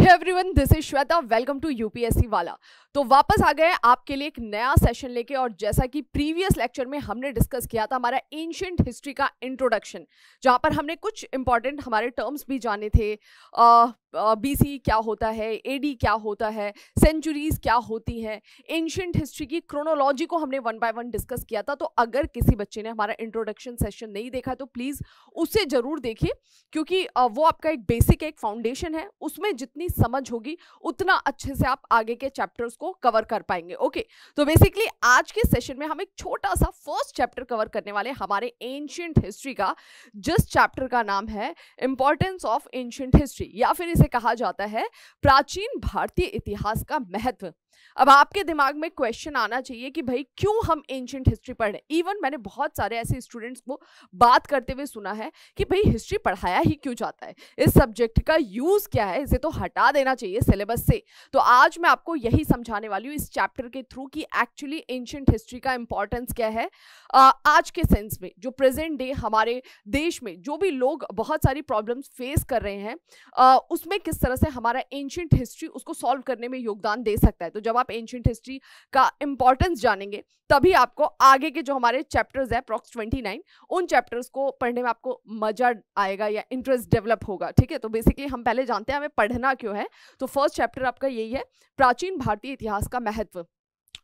Hey everyone this is Shweta welcome to UPSC वाला तो वापस आ गए आपके लिए एक नया सेशन लेके और जैसा कि प्रीवियस लेक्चर में हमने डिस्कस किया था हमारा एंशियंट हिस्ट्री का इंट्रोडक्शन जहाँ पर हमने कुछ इंपॉर्टेंट हमारे टर्म्स भी जाने थे बीसी e क्या होता है एडी क्या होता है सेंचुरीज क्या होती हैं एंशंट हिस्ट्री की क्रोनोलॉजी को हमने वन बाय वन डिस्कस किया था तो अगर किसी बच्चे ने हमारा इंट्रोडक्शन सेशन नहीं देखा तो प्लीज़ उसे ज़रूर देखिए क्योंकि वो आपका एक बेसिक एक फाउंडेशन है उसमें जितनी समझ होगी उतना अच्छे से आप आगे के चैप्टर्स को कवर कर पाएंगे ओके तो बेसिकली आज के सेशन में हम एक छोटा सा फर्स्ट चैप्टर कवर करने वाले हमारे एंशियंट हिस्ट्री का जिस चैप्टर का नाम है इंपॉर्टेंस ऑफ एंशियंट हिस्ट्री या फिर इसे कहा जाता है प्राचीन भारतीय इतिहास का महत्व अब आपके दिमाग में क्वेश्चन आना चाहिए कि भाई क्यों हम एंशियंट हिस्ट्री पढ़ें इवन मैंने बहुत सारे ऐसे स्टूडेंट्स को बात करते हुए सुना है कि भाई हिस्ट्री पढ़ाया ही क्यों जाता है इस सब्जेक्ट का यूज़ क्या है इसे तो हटा देना चाहिए सिलेबस से तो आज मैं आपको यही समझाने वाली हूँ इस चैप्टर के थ्रू कि एक्चुअली एंशियंट हिस्ट्री का इंपॉर्टेंस क्या है आज के सेंस में जो प्रेजेंट डे हमारे देश में जो भी लोग बहुत सारी प्रॉब्लम्स फेस कर रहे हैं उसमें किस तरह से हमारा एंशियंट हिस्ट्री उसको सॉल्व करने में योगदान दे सकता है तो जब आप एंशियंट हिस्ट्री का इंपॉर्टेंस जानेंगे तभी आपको आगे के जो हमारे चैप्टर्स हैं प्रॉक्स ट्वेंटी नाइन उन चैप्टर्स को पढ़ने में आपको मजा आएगा या इंटरेस्ट डेवलप होगा ठीक है तो बेसिकली हम पहले जानते हैं हमें पढ़ना क्यों है तो फर्स्ट चैप्टर आपका यही है प्राचीन भारतीय इतिहास का महत्व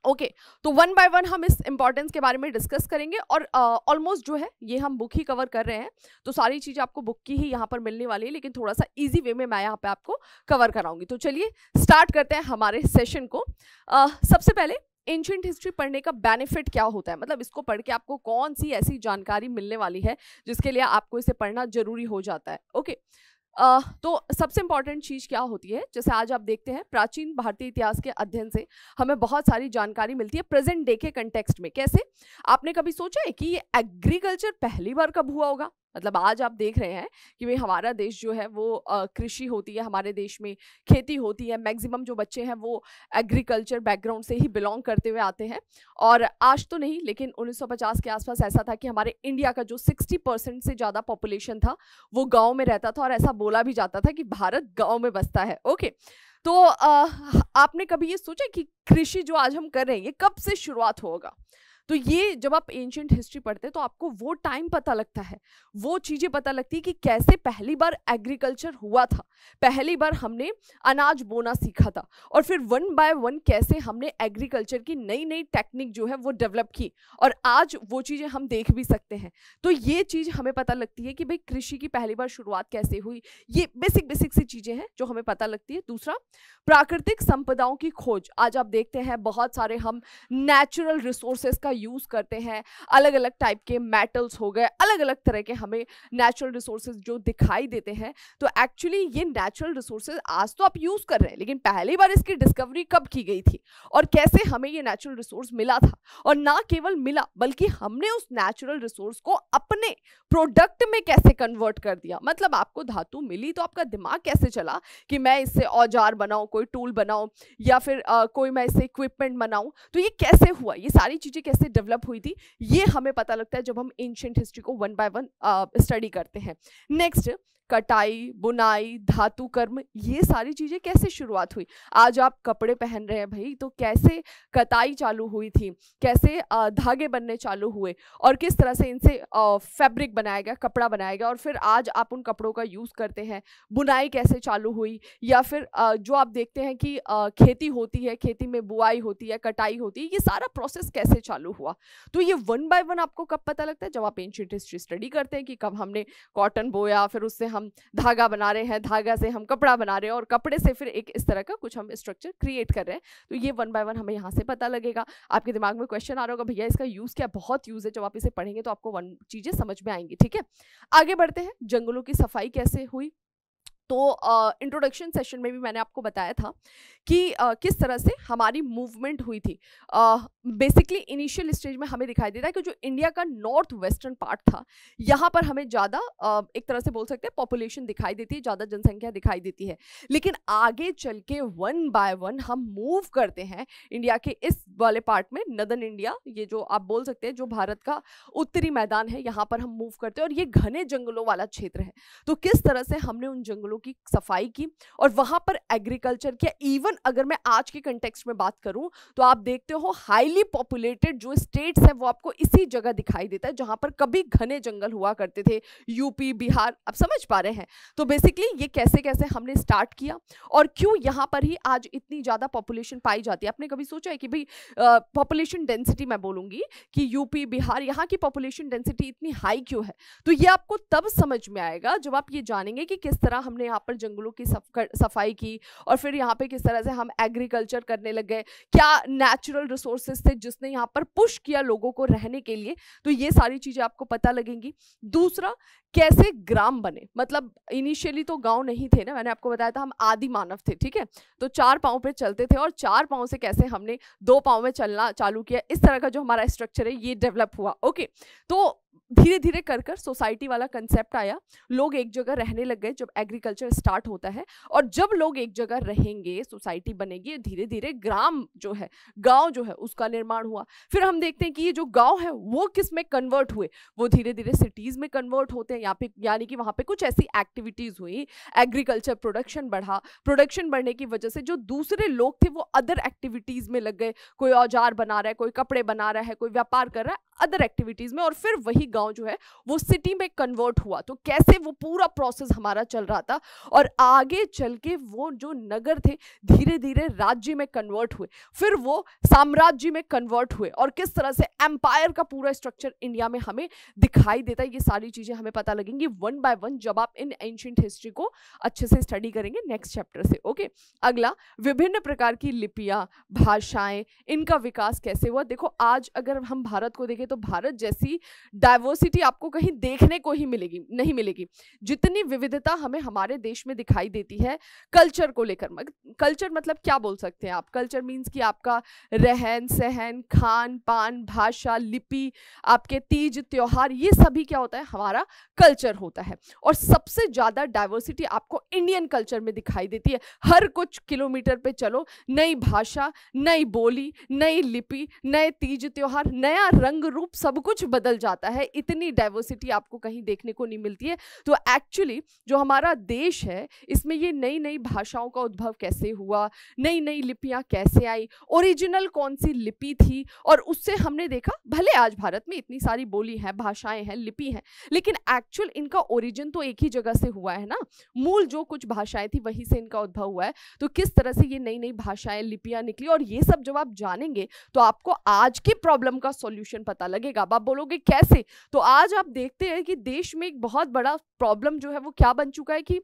ओके okay, तो वन बाय वन हम इस इम्पॉर्टेंस के बारे में डिस्कस करेंगे और ऑलमोस्ट uh, जो है ये हम बुक ही कवर कर रहे हैं तो सारी चीज़ें आपको बुक की ही यहाँ पर मिलने वाली है लेकिन थोड़ा सा ईजी वे में मैं यहाँ पे आपको कवर कराऊंगी तो चलिए स्टार्ट करते हैं हमारे सेशन को uh, सबसे पहले एंशंट हिस्ट्री पढ़ने का बेनिफिट क्या होता है मतलब इसको पढ़ के आपको कौन सी ऐसी जानकारी मिलने वाली है जिसके लिए आपको इसे पढ़ना जरूरी हो जाता है ओके okay. Uh, तो सबसे इम्पॉर्टेंट चीज़ क्या होती है जैसे आज आप देखते हैं प्राचीन भारतीय इतिहास के अध्ययन से हमें बहुत सारी जानकारी मिलती है प्रेजेंट डे के कंटेक्स्ट में कैसे आपने कभी सोचा है कि ये एग्रीकल्चर पहली बार कब हुआ होगा मतलब आज आप देख रहे हैं कि भाई हमारा देश जो है वो कृषि होती है हमारे देश में खेती होती है मैक्सिमम जो बच्चे हैं वो एग्रीकल्चर बैकग्राउंड से ही बिलोंग करते हुए आते हैं और आज तो नहीं लेकिन 1950 के आसपास ऐसा था कि हमारे इंडिया का जो 60 परसेंट से ज़्यादा पॉपुलेशन था वो गाँव में रहता था और ऐसा बोला भी जाता था कि भारत गाँव में बसता है ओके तो आ, आपने कभी ये सोचा कि कृषि जो आज हम कर रहे हैं ये कब से शुरुआत होगा हो तो ये जब आप एंशियंट हिस्ट्री पढ़ते हैं तो आपको वो टाइम पता लगता है वो चीज़ें पता लगती है कि कैसे पहली बार एग्रीकल्चर हुआ था पहली बार हमने अनाज बोना सीखा था और फिर वन बाय वन कैसे हमने एग्रीकल्चर की नई नई टेक्निक जो है वो डेवलप की और आज वो चीज़ें हम देख भी सकते हैं तो ये चीज़ हमें पता लगती है कि भाई कृषि की पहली बार शुरुआत कैसे हुई ये बेसिक बेसिक सी चीज़ें हैं जो हमें पता लगती है दूसरा प्राकृतिक संपदाओं की खोज आज आप देखते हैं बहुत सारे हम नेचुरल रिसोर्सेज का यूज़ करते हैं अलग अलग टाइप के मेटल्स हो गए अलग अलग तरह के हमें नेचुरल रिसोर्सेज जो दिखाई देते हैं तो एक्चुअली ये नेचुरल रिसोर्सेज आज तो आप यूज़ कर रहे हैं लेकिन पहली बार इसकी डिस्कवरी कब की गई थी और कैसे हमें ये नेचुरल रिसोर्स मिला था और ना केवल मिला बल्कि हमने उस नेचुरल रिसोर्स को अपने प्रोडक्ट में कैसे कन्वर्ट कर दिया मतलब आपको धातु मिली तो आपका दिमाग कैसे चला कि मैं इससे औजार बनाऊं कोई टूल बनाऊं या फिर आ, कोई मैं इससे इक्विपमेंट बनाऊं तो ये कैसे हुआ ये सारी चीज़ें कैसे कैसे डेवलप हुई थी ये हमें पता लगता है जब हम एंशियंट हिस्ट्री को वन बाय वन स्टडी करते हैं नेक्स्ट कटाई बुनाई धातु कर्म ये सारी चीज़ें कैसे शुरुआत हुई आज आप कपड़े पहन रहे हैं भाई तो कैसे कटाई चालू हुई थी कैसे धागे बनने चालू हुए और किस तरह से इनसे फैब्रिक बनाया गया कपड़ा बनाया गया और फिर आज आप उन कपड़ों का यूज़ करते हैं बुनाई कैसे चालू हुई या फिर जो आप देखते हैं कि खेती होती है खेती में बुआई होती है कटाई होती है ये सारा प्रोसेस कैसे चालू हुआ तो ये वन बाय वन आपको कब पता लगता है जब आप एंशियट हिस्ट्री स्टडी करते हैं कि कब हमने कॉटन बोया फिर उससे हम धागा बना रहे हैं धागा से हम कपड़ा बना रहे हैं और कपड़े से फिर एक इस तरह का कुछ हम स्ट्रक्चर क्रिएट कर रहे हैं तो ये वन बाय वन हमें यहाँ से पता लगेगा आपके दिमाग में क्वेश्चन आ रहा होगा भैया इसका यूज़ क्या बहुत यूज़ है जब आप इसे पढ़ेंगे तो आपको वन चीज़ें समझ में आएंगी ठीक है आगे बढ़ते हैं जंगलों की सफाई कैसे हुई तो इंट्रोडक्शन uh, सेशन में भी मैंने आपको बताया था कि uh, किस तरह से हमारी मूवमेंट हुई थी बेसिकली इनिशियल स्टेज में हमें दिखाई देता है कि जो इंडिया का नॉर्थ वेस्टर्न पार्ट था यहाँ पर हमें ज़्यादा uh, एक तरह से बोल सकते हैं पॉपुलेशन दिखाई देती है ज़्यादा जनसंख्या दिखाई देती है लेकिन आगे चल के वन बाय वन हम मूव करते हैं इंडिया के इस वाले पार्ट में नदन इंडिया ये जो आप बोल सकते हैं जो भारत का उत्तरी मैदान है यहाँ पर हम मूव करते हैं और ये घने जंगलों वाला क्षेत्र है तो किस तरह से हमने उन जंगलों की सफाई की और वहां पर एग्रीकल्चर किया इवन अगर मैं आज के कंटेक्स्ट में बात करूं तो आप देखते हो हाईली पॉपुलेटेड जो स्टेट्स हैं वो आपको इसी जगह दिखाई देता है जहां पर कभी घने जंगल हुआ करते थे यूपी बिहार आप समझ पा रहे हैं तो बेसिकली ये कैसे कैसे हमने स्टार्ट किया और क्यों यहाँ पर ही आज इतनी ज़्यादा पॉपुलेशन पाई जाती है आपने कभी सोचा है कि भाई पॉपुलेशन डेंसिटी मैं बोलूँगी कि यूपी बिहार यहाँ की पॉपुलेशन डेंसिटी इतनी हाई क्यों है तो ये आपको तब समझ में आएगा जब आप ये जानेंगे कि किस तरह हमने हमने यहाँ पर जंगलों की सफाई की और फिर यहाँ पे किस तरह से हम एग्रीकल्चर करने लग गए क्या नेचुरल रिसोर्सेज थे जिसने यहाँ पर पुश किया लोगों को रहने के लिए तो ये सारी चीज़ें आपको पता लगेंगी दूसरा कैसे ग्राम बने मतलब इनिशियली तो गांव नहीं थे ना मैंने आपको बताया था हम आदि मानव थे ठीक है तो चार पाँव पे चलते थे और चार पाँव से कैसे हमने दो पाँव में चलना चालू किया इस तरह का जो हमारा स्ट्रक्चर है ये डेवलप हुआ ओके तो धीरे धीरे कर कर सोसाइटी वाला कंसेप्ट आया लोग एक जगह रहने लग गए जब एग्रीकल्चर स्टार्ट होता है और जब लोग एक जगह रहेंगे सोसाइटी बनेगी धीरे धीरे ग्राम जो है गांव जो है उसका निर्माण हुआ फिर हम देखते हैं कि ये जो गांव है वो किस में कन्वर्ट हुए वो धीरे धीरे सिटीज़ में कन्वर्ट होते हैं यहाँ पे यानी कि वहाँ पर कुछ ऐसी एक्टिविटीज़ हुई एग्रीकल्चर प्रोडक्शन बढ़ा प्रोडक्शन बढ़ने की वजह से जो दूसरे लोग थे वो अदर एक्टिविटीज़ में लग गए कोई औजार बना रहा है कोई कपड़े बना रहा है कोई व्यापार कर रहा है अदर एक्टिविटीज़ में और फिर वही गांव जो है वो सिटी में कन्वर्ट हुआ तो कैसे वो पूरा प्रोसेस हमारा चल रहा था और आगे चल के वो जो नगर थे धीरे धीरे राज्य में कन्वर्ट हुए फिर वो साम्राज्य में कन्वर्ट हुए और किस तरह से एम्पायर का पूरा स्ट्रक्चर इंडिया में हमें दिखाई देता है ये सारी चीज़ें हमें पता लगेंगी वन बाय वन जब आप इन एंशियंट हिस्ट्री को अच्छे से स्टडी करेंगे नेक्स्ट चैप्टर से ओके अगला विभिन्न प्रकार की लिपियाँ भाषाएं इनका विकास कैसे हुआ देखो आज अगर हम भारत को देखें तो तो भारत जैसी डाइवर्सिटी आपको कहीं देखने को ही मिलेगी नहीं मिलेगी जितनी विविधता हमें हमारे देश में दिखाई देती है कल्चर को लेकर कल्चर मतलब क्या बोल सकते हैं आप कल्चर मीन्स कि आपका रहन सहन खान पान भाषा लिपि आपके तीज त्यौहार ये सभी क्या होता है हमारा कल्चर होता है और सबसे ज़्यादा डाइवर्सिटी आपको इंडियन कल्चर में दिखाई देती है हर कुछ किलोमीटर पे चलो नई भाषा नई बोली नई लिपि नए तीज त्यौहार नया रंग रूप सब कुछ बदल जाता है इतनी डाइवर्सिटी आपको कहीं देखने को नहीं मिलती है तो एक्चुअली जो हमारा देश है इसमें ये नई नई भाषाओं का उद्भव कैसे हुआ नई नई लिपियाँ कैसे आई ओरिजिनल कौन सी लिपि थी और उससे हमने देखा भले आज भारत में इतनी सारी बोली हैं भाषाएं हैं लिपि हैं लेकिन एक्चुअल इनका ओरिजिन तो एक ही जगह से हुआ है ना मूल जो कुछ भाषाएं थी वहीं से इनका उद्भव हुआ है तो किस तरह से ये नई नई भाषाएं लिपियाँ निकली और ये सब जब आप जानेंगे तो आपको आज की प्रॉब्लम का सोल्यूशन पता पता लगेगा आप बोलोगे कैसे तो आज आप देखते हैं कि देश में एक बहुत बड़ा प्रॉब्लम जो है वो क्या बन चुका है कि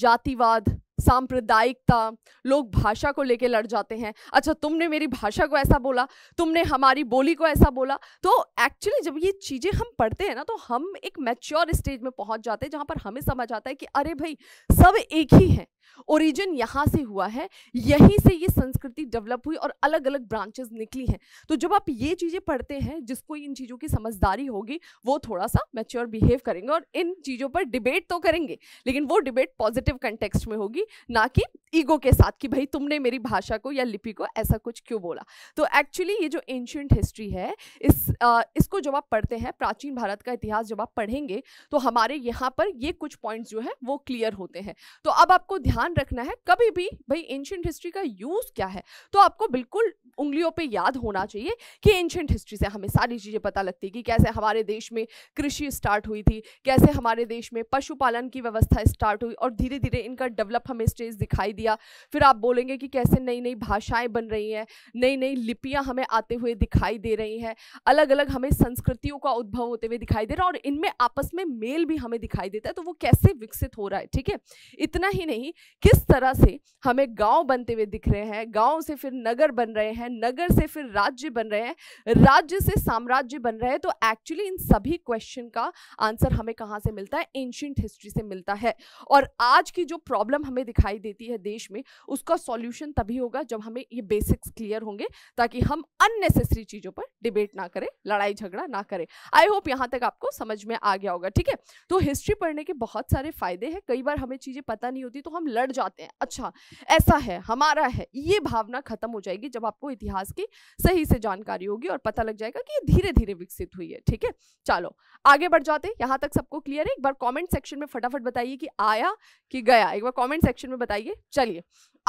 जातिवाद सांप्रदायिकता लोग भाषा को लेके लड़ जाते हैं अच्छा तुमने मेरी भाषा को ऐसा बोला तुमने हमारी बोली को ऐसा बोला तो एक्चुअली जब ये चीज़ें हम पढ़ते हैं ना तो हम एक मैच्योर स्टेज में पहुंच जाते हैं जहाँ पर हमें समझ आता है कि अरे भाई सब एक ही है ओरिजिन यहाँ से हुआ है यहीं से ये संस्कृति डेवलप हुई और अलग अलग ब्रांचेस निकली हैं तो जब आप ये चीज़ें पढ़ते हैं जिसको इन चीज़ों की समझदारी होगी वो थोड़ा सा मैच्योर बिहेव करेंगे और इन चीज़ों पर डिबेट तो करेंगे लेकिन वो डिबेट पॉजिटिव कंटेक्स्ट में होगी ना कि ईगो के साथ कि भाई तुमने मेरी भाषा को या लिपि को ऐसा कुछ क्यों बोला तो एक्चुअली ये जो एंशियंट हिस्ट्री है इस आ, इसको जब आप पढ़ते हैं प्राचीन भारत का इतिहास जब आप पढ़ेंगे तो हमारे यहाँ पर ये कुछ पॉइंट्स जो है वो क्लियर होते हैं तो अब आपको ध्यान रखना है कभी भी भाई एंशियंट हिस्ट्री का यूज़ क्या है तो आपको बिल्कुल उंगलियों पर याद होना चाहिए कि एंशियंट हिस्ट्री से हमें सारी चीज़ें पता लगती है कि कैसे हमारे देश में कृषि स्टार्ट हुई थी कैसे हमारे देश में पशुपालन की व्यवस्था स्टार्ट हुई और धीरे धीरे इनका डेवलप हमें हमें स्टेज दिखाई दिया फिर आप बोलेंगे कि कैसे नई नई भाषाएं बन रही हैं नई नई लिपियां हमें आते हुए दिखाई दे रही हैं अलग अलग हमें संस्कृतियों का उद्भव होते हुए दिखाई दे रहा है और इनमें आपस में मेल भी हमें दिखाई देता है तो वो कैसे विकसित हो रहा है ठीक है इतना ही नहीं किस तरह से हमें गाँव बनते हुए दिख रहे हैं गाँव से फिर नगर बन रहे हैं नगर से फिर राज्य बन रहे हैं राज्य से साम्राज्य बन रहे हैं तो एक्चुअली इन सभी क्वेश्चन का आंसर हमें कहाँ से मिलता है एंशियंट हिस्ट्री से मिलता है और आज की जो प्रॉब्लम हमें हमें दिखाई देती है देश में उसका सॉल्यूशन तभी होगा जब हमें ये बेसिक्स क्लियर होंगे ताकि हम अननेसेसरी चीज़ों पर डिबेट ना करें लड़ाई झगड़ा ना करें आई होप यहाँ तक आपको समझ में आ गया होगा ठीक है तो हिस्ट्री पढ़ने के बहुत सारे फ़ायदे हैं कई बार हमें चीज़ें पता नहीं होती तो हम लड़ जाते हैं अच्छा ऐसा है हमारा है ये भावना खत्म हो जाएगी जब आपको इतिहास की सही से जानकारी होगी और पता लग जाएगा कि ये धीरे धीरे विकसित हुई है ठीक है चलो आगे बढ़ जाते यहाँ तक सबको क्लियर है एक बार कॉमेंट सेक्शन में फटाफट बताइए कि आया कि गया एक बार कॉमेंट सेक्शन में बताइए चलिए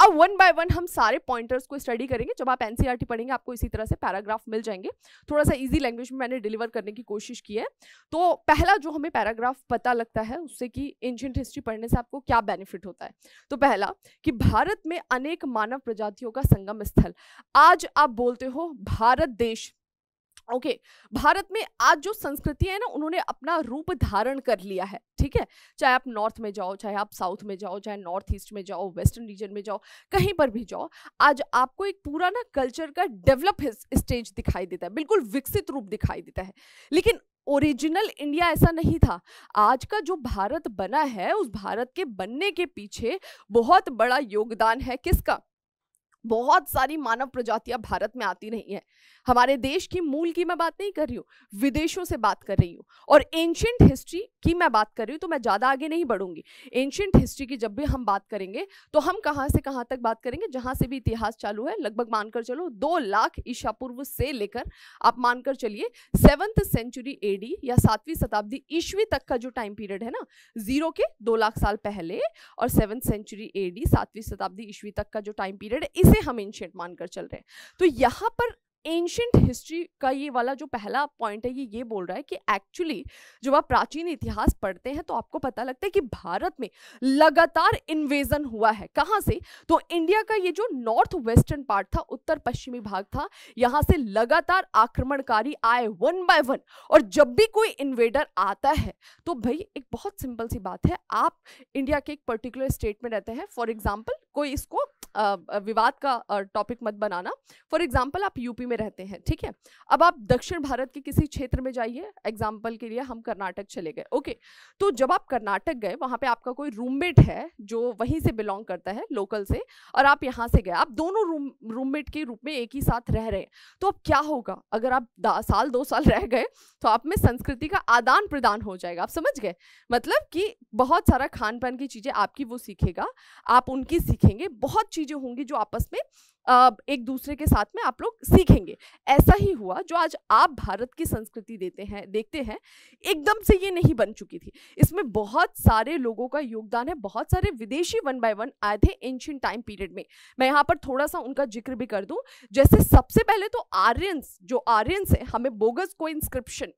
अब वन बाय वन हम सारे पॉइंटर्स को स्टडी करेंगे जब आप एनसीआर e पढ़ेंगे आपको इसी तरह से पैराग्राफ मिल जाएंगे थोड़ा सा इजी लैंग्वेज में मैंने डिलीवर करने की कोशिश की है तो पहला जो हमें पैराग्राफ पता लगता है उससे कि एंशियंट हिस्ट्री पढ़ने से आपको क्या बेनिफिट होता है तो पहला कि भारत में अनेक मानव प्रजातियों का संगम स्थल आज आप बोलते हो भारत देश ओके okay. भारत में आज जो संस्कृति है ना उन्होंने अपना रूप धारण कर लिया है ठीक है चाहे आप नॉर्थ में जाओ चाहे आप साउथ में जाओ चाहे नॉर्थ ईस्ट में जाओ वेस्टर्न रीजन में जाओ कहीं पर भी जाओ आज आपको एक पूरा ना कल्चर का डेवलप स्टेज दिखाई देता है बिल्कुल विकसित रूप दिखाई देता है लेकिन ओरिजिनल इंडिया ऐसा नहीं था आज का जो भारत बना है उस भारत के बनने के पीछे बहुत बड़ा योगदान है किसका बहुत सारी मानव प्रजातियां भारत में आती रही हैं हमारे देश की मूल की मैं बात नहीं कर रही हूँ विदेशों से बात कर रही हूँ और एंशियंट हिस्ट्री की मैं बात कर रही हूँ तो मैं ज़्यादा आगे नहीं बढ़ूंगी एंशियंट हिस्ट्री की जब भी हम बात करेंगे तो हम कहाँ से कहाँ तक बात करेंगे जहाँ से भी इतिहास चालू है लगभग मानकर चलो दो लाख ईशा पूर्व से लेकर आप मानकर चलिए सेवन्थ सेंचुरी एडी या सातवीं शताब्दी ईस्वी तक का जो टाइम पीरियड है ना जीरो के दो लाख साल पहले और सेवन्थ सेंचुरी एडी सातवीं शताब्दी ईस्वी तक का जो टाइम पीरियड इस उसे हम एंशियंट मानकर चल रहे हैं तो यहाँ पर एंशियंट हिस्ट्री का ये वाला जो पहला पॉइंट है ये ये बोल रहा है कि एक्चुअली जब आप प्राचीन इतिहास पढ़ते हैं तो आपको पता लगता है कि भारत में लगातार इन्वेजन हुआ है कहाँ से तो इंडिया का ये जो नॉर्थ वेस्टर्न पार्ट था उत्तर पश्चिमी भाग था यहाँ से लगातार आक्रमणकारी आए वन बाय वन और जब भी कोई इन्वेडर आता है तो भाई एक बहुत सिंपल सी बात है आप इंडिया के एक पर्टिकुलर स्टेट में रहते हैं फॉर एग्जाम्पल कोई इसको विवाद का टॉपिक मत बनाना फॉर एग्जाम्पल आप यूपी में रहते हैं ठीक है अब आप दक्षिण भारत के किसी क्षेत्र में जाइए एग्जाम्पल के लिए हम कर्नाटक चले गए ओके तो जब आप कर्नाटक गए वहाँ पे आपका कोई रूममेट है जो वहीं से बिलोंग करता है लोकल से और आप यहाँ से गए आप दोनों रूम रूममेट के रूप में एक ही साथ रह रहे हैं तो अब क्या होगा अगर आप साल दो साल रह गए तो आप में संस्कृति का आदान प्रदान हो जाएगा आप समझ गए मतलब कि बहुत सारा खान पान की चीज़ें आपकी वो सीखेगा आप उनकी सीखेगा सीखेंगे बहुत चीज़ें होंगी जो आपस में एक दूसरे के साथ में आप लोग सीखेंगे ऐसा ही हुआ जो आज आप भारत की संस्कृति देते हैं देखते हैं एकदम से ये नहीं बन चुकी थी इसमें बहुत सारे लोगों का योगदान है बहुत सारे विदेशी वन बाय वन आए थे एंशियन टाइम पीरियड में मैं यहाँ पर थोड़ा सा उनका जिक्र भी कर दूँ जैसे सबसे पहले तो आर्यंस जो आर्यंस है हमें बोगस को इंस्क्रिप्शन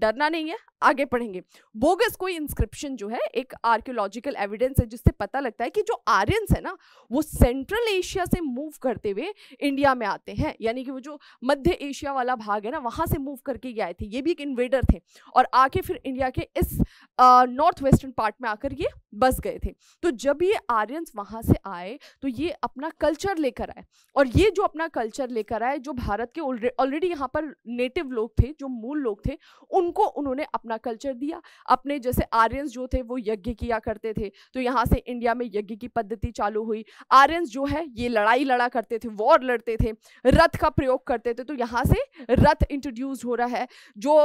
डरना नहीं है आगे पढ़ेंगे बोगस कोई इंस्क्रिप्शन जो है एक आर्कियोलॉजिकल एविडेंस है जिससे पता लगता है कि जो आर्यंस है ना वो सेंट्रल एशिया से मूव करते हुए इंडिया में आते हैं यानी कि वो जो मध्य एशिया वाला भाग है ना वहाँ से मूव करके आए थे ये भी एक इन्वेडर थे और आके फिर इंडिया के इस नॉर्थ वेस्टर्न पार्ट में आकर ये बस गए थे तो जब ये आर्यंस वहाँ से आए तो ये अपना कल्चर लेकर आए और ये जो अपना कल्चर लेकर आए जो भारत के ऑलरेडी यहाँ पर नेटिव लोग थे जो मूल लोग थे उन उनको उन्होंने अपना कल्चर दिया अपने जैसे आर्यंस जो थे वो यज्ञ किया करते थे तो यहाँ से इंडिया में यज्ञ की पद्धति चालू हुई आर्यंस जो है ये लड़ाई लड़ा करते थे वॉर लड़ते थे रथ का प्रयोग करते थे तो यहाँ से रथ इंट्रोड्यूस हो रहा है जो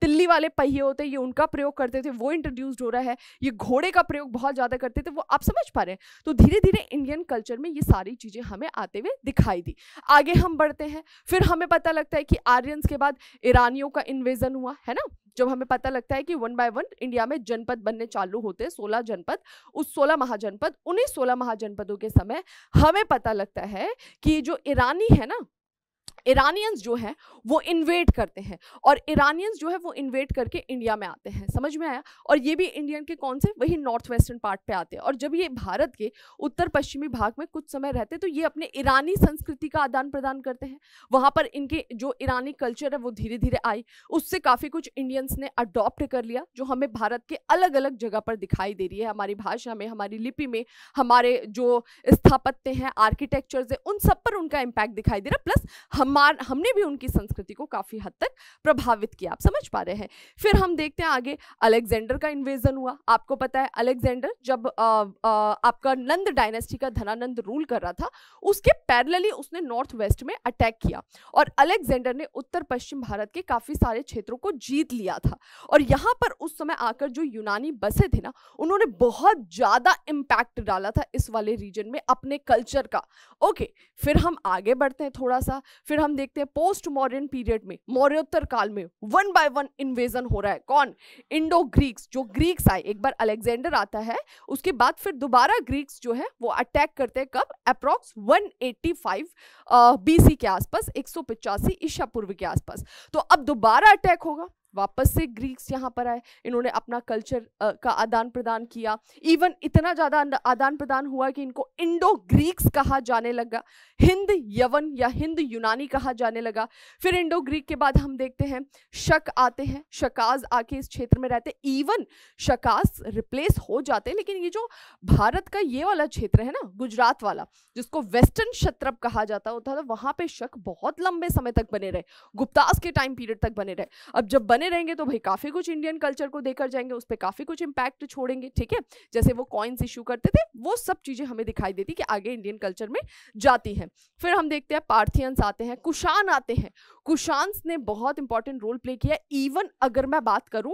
तिल्ली वाले पहिए होते ये उनका प्रयोग करते थे वो इंट्रोड्यूस्ड हो रहा है ये घोड़े का प्रयोग बहुत ज़्यादा करते थे वो आप समझ पा रहे हैं तो धीरे धीरे इंडियन कल्चर में ये सारी चीज़ें हमें आते हुए दिखाई दी आगे हम बढ़ते हैं फिर हमें पता लगता है कि आर्यंस के बाद ईरानियों का इन्वेजन हुआ है ना जब हमें पता लगता है कि वन बाय वन इंडिया में जनपद बनने चालू होते हैं सोलह जनपद उस सोलह महाजनपद उन्हीं सोलह महाजनपदों के समय हमें पता लगता है कि जो ईरानी है ना ईरानियंस जो है वो इन्वेट करते हैं और ईरानियंस जो है वो इन्वेट करके इंडिया में आते हैं समझ में आया और ये भी इंडियन के कौन से वही नॉर्थ वेस्टर्न पार्ट पे आते हैं और जब ये भारत के उत्तर पश्चिमी भाग में कुछ समय रहते तो ये अपने ईरानी संस्कृति का आदान प्रदान करते हैं वहाँ पर इनके जो ईरानी कल्चर है वो धीरे धीरे आई उससे काफ़ी कुछ इंडियंस ने अडॉप्ट कर लिया जो हमें भारत के अलग अलग जगह पर दिखाई दे रही है हमारी भाषा में हमारी लिपि में हमारे जो स्थापत्य हैं आर्किटेक्चर्स हैं उन सब पर उनका इम्पैक्ट दिखाई दे रहा प्लस हम हमार हमने भी उनकी संस्कृति को काफ़ी हद तक प्रभावित किया आप समझ पा रहे हैं फिर हम देखते हैं आगे अलेक्जेंडर का इन्वेजन हुआ आपको पता है अलेक्जेंडर जब आ, आ, आपका नंद डायनेस्टी का धनानंद रूल कर रहा था उसके पैरलली उसने नॉर्थ वेस्ट में अटैक किया और अलेक्जेंडर ने उत्तर पश्चिम भारत के काफ़ी सारे क्षेत्रों को जीत लिया था और यहाँ पर उस समय आकर जो यूनानी बसे थे ना उन्होंने बहुत ज़्यादा इम्पैक्ट डाला था इस वाले रीजन में अपने कल्चर का ओके फिर हम आगे बढ़ते हैं थोड़ा सा फिर हम हम देखते हैं पोस्ट मॉडर्न पीरियड में मौर्योत्तर काल में वन बाय वन इन्वेजन हो रहा है कौन इंडो ग्रीक्स जो ग्रीक्स आए एक बार अलेक्जेंडर आता है उसके बाद फिर दोबारा ग्रीक्स जो है वो अटैक करते हैं कब अप्रॉक्स 185 बीसी के आसपास एक सौ ईशा पूर्व के आसपास तो अब दोबारा अटैक होगा वापस से ग्रीक्स यहाँ पर आए इन्होंने अपना कल्चर आ, का आदान प्रदान किया इवन इतना ज़्यादा आदान प्रदान हुआ कि इनको इंडो ग्रीक्स कहा जाने लगा हिंद यवन या हिंद यूनानी कहा जाने लगा फिर इंडो ग्रीक के बाद हम देखते हैं शक आते हैं शकाज आके इस क्षेत्र में रहते इवन शकाज रिप्लेस हो जाते हैं लेकिन ये जो भारत का ये वाला क्षेत्र है ना गुजरात वाला जिसको वेस्टर्न शत्रप कहा जाता होता था वहाँ पर शक बहुत लंबे समय तक बने रहे गुप्तास के टाइम पीरियड तक बने रहे अब जब बने बने रहेंगे तो भाई काफ़ी कुछ इंडियन कल्चर को देकर जाएंगे उस पर काफ़ी कुछ इम्पैक्ट छोड़ेंगे ठीक है जैसे वो कॉइन्स इशू करते थे वो सब चीज़ें हमें दिखाई देती कि आगे इंडियन कल्चर में जाती हैं फिर हम देखते हैं पार्थियंस आते हैं कुशान आते हैं कुशांस ने बहुत इंपॉर्टेंट रोल प्ले किया इवन अगर मैं बात करूं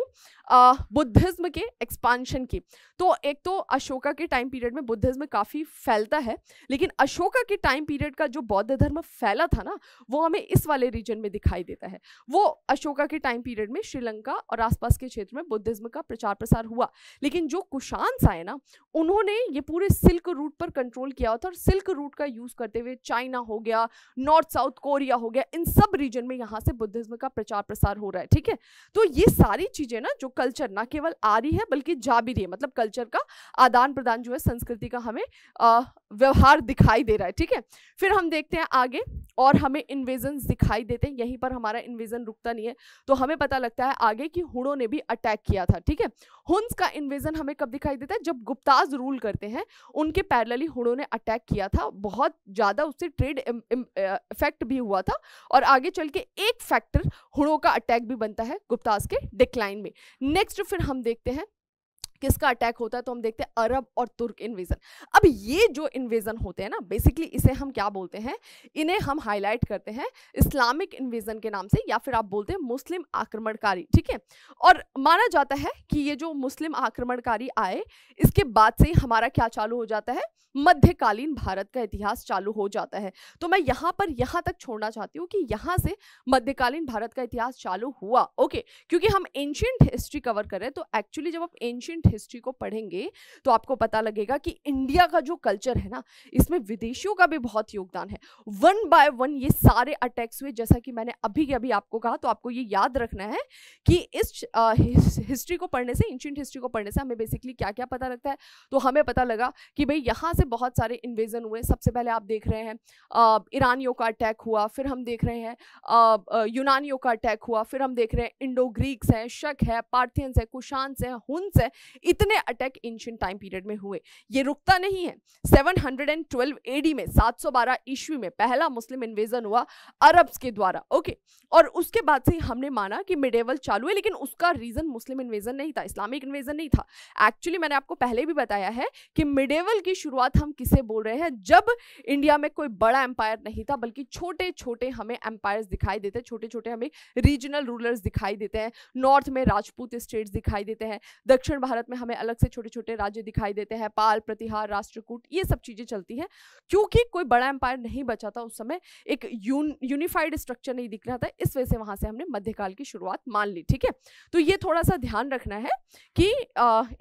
बुद्धिज्म के एक्सपांशन की तो एक तो अशोका के टाइम पीरियड में बुद्धिज्म काफ़ी फैलता है लेकिन अशोका के टाइम पीरियड का जो बौद्ध धर्म फैला था ना वो हमें इस वाले रीजन में दिखाई देता है वो अशोका के टाइम पीरियड में में श्रीलंका और आसपास के क्षेत्र में बुद्धिज्म का प्रचार प्रसार हुआ लेकिन जो कुशांस आए ना उन्होंने ये पूरे सिल्क रूट पर कंट्रोल किया था और सिल्क रूट का यूज़ करते हुए चाइना हो गया नॉर्थ साउथ कोरिया हो गया इन सब रीजन में यहाँ से बुद्धिज्म का प्रचार प्रसार हो रहा है ठीक है तो ये सारी चीज़ें ना जो कल्चर ना केवल आ रही है बल्कि जा भी रही है मतलब कल्चर का आदान प्रदान जो है संस्कृति का हमें व्यवहार दिखाई दे रहा है ठीक है फिर हम देखते हैं आगे और हमें इन्वेजन दिखाई देते हैं यहीं पर हमारा इन्वेजन रुकता नहीं है तो हमें पता लगता है आगे कि हुड़ों ने भी अटैक किया था ठीक है हुंस का इन्वेजन हमें कब दिखाई देता है जब गुप्ताज रूल करते हैं उनके पैरलली हुड़ों ने अटैक किया था बहुत ज़्यादा उससे ट्रेड इफेक्ट भी हुआ था और आगे चल के एक फैक्टर हुड़ों का अटैक भी बनता है गुप्ताज के डिक्लाइन में नेक्स्ट फिर हम देखते हैं किसका अटैक होता है तो हम देखते हैं अरब और तुर्क इन्वेजन अब ये जो इन्वेजन होते हैं ना बेसिकली इसे हम क्या बोलते हैं इन्हें हम हाईलाइट करते हैं इस्लामिक इन्वेजन के नाम से या फिर आप बोलते हैं मुस्लिम आक्रमणकारी ठीक है और माना जाता है कि ये जो मुस्लिम आक्रमणकारी आए इसके बाद से हमारा क्या चालू हो जाता है मध्यकालीन भारत का इतिहास चालू हो जाता है तो मैं यहाँ पर यहाँ तक छोड़ना चाहती हूँ कि यहाँ से मध्यकालीन भारत का इतिहास चालू हुआ ओके क्योंकि हम एंशियंट हिस्ट्री कवर करें तो एक्चुअली जब आप एंशियंट हिस्ट्री को पढ़ेंगे तो आपको पता लगेगा कि इंडिया का जो कल्चर है ना इसमें विदेशियों का भी बहुत योगदान है वन बाय वन ये सारे अटैक्स हुए जैसा कि मैंने अभी के अभी आपको कहा तो आपको ये याद रखना है कि इस हिस्ट्री को पढ़ने से एंशियंट हिस्ट्री को पढ़ने से हमें बेसिकली क्या क्या पता लगता है तो हमें पता लगा कि भाई यहाँ से बहुत सारे इन्वेजन हुए सबसे पहले आप देख रहे हैं ईरानियों का अटैक हुआ फिर हम देख रहे हैं यूनानियों का अटैक हुआ फिर हम देख रहे हैं इंडो ग्रीक्स हैं शक है पार्थियंस है कुशांस हैं हुंस है इतने अटैक एंशियन टाइम पीरियड में हुए ये रुकता नहीं है 712 हंड्रेड में 712 सौ में पहला मुस्लिम इन्वेजन हुआ अरब्स के द्वारा ओके और उसके बाद से हमने माना कि मिडेवल चालू है लेकिन उसका रीज़न मुस्लिम इन्वेजन नहीं था इस्लामिक इन्वेजन नहीं था एक्चुअली मैंने आपको पहले भी बताया है कि मिडेवल की शुरुआत हम किसे बोल रहे हैं जब इंडिया में कोई बड़ा एम्पायर नहीं था बल्कि छोटे छोटे हमें एम्पायर दिखाई देते हैं छोटे छोटे हमें रीजनल रूलर्स दिखाई देते हैं नॉर्थ में राजपूत स्टेट्स दिखाई देते हैं दक्षिण भारत में हमें अलग से छोटे छोटे राज्य दिखाई देते हैं पाल प्रतिहार राष्ट्रकूट ये सब चीज़ें चलती हैं क्योंकि कोई बड़ा एम्पायर नहीं बचा था उस समय एक यून यूनिफाइड स्ट्रक्चर नहीं दिख रहा था इस वजह से वहाँ से हमने मध्यकाल की शुरुआत मान ली ठीक है तो ये थोड़ा सा ध्यान रखना है कि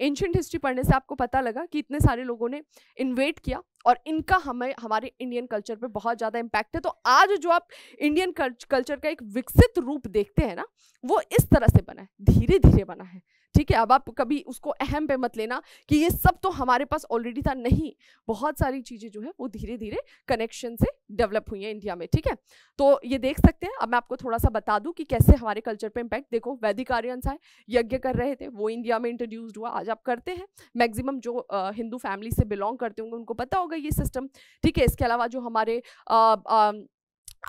एंशंट हिस्ट्री पढ़ने से आपको पता लगा कि इतने सारे लोगों ने इन्वेट किया और इनका हमें हमारे इंडियन कल्चर पे बहुत ज़्यादा इम्पैक्ट है तो आज जो आप इंडियन कल्चर का एक विकसित रूप देखते हैं ना वो इस तरह से बना है धीरे धीरे बना है ठीक है अब आप कभी उसको अहम पे मत लेना कि ये सब तो हमारे पास ऑलरेडी था नहीं बहुत सारी चीज़ें जो है वो धीरे धीरे कनेक्शन से डेवलप हुई हैं इंडिया में ठीक है तो ये देख सकते हैं अब मैं आपको थोड़ा सा बता दूं कि कैसे हमारे कल्चर पे इम्पैक्ट देखो वैदिक आर्यंस आए यज्ञ कर रहे थे वो इंडिया में इंट्रोड्यूस्ड हुआ आज आप करते हैं मैक्सिमम जो हिंदू फैमिली से बिलोंग करते होंगे उनको पता होगा ये सिस्टम ठीक है इसके अलावा जो हमारे आ, आ,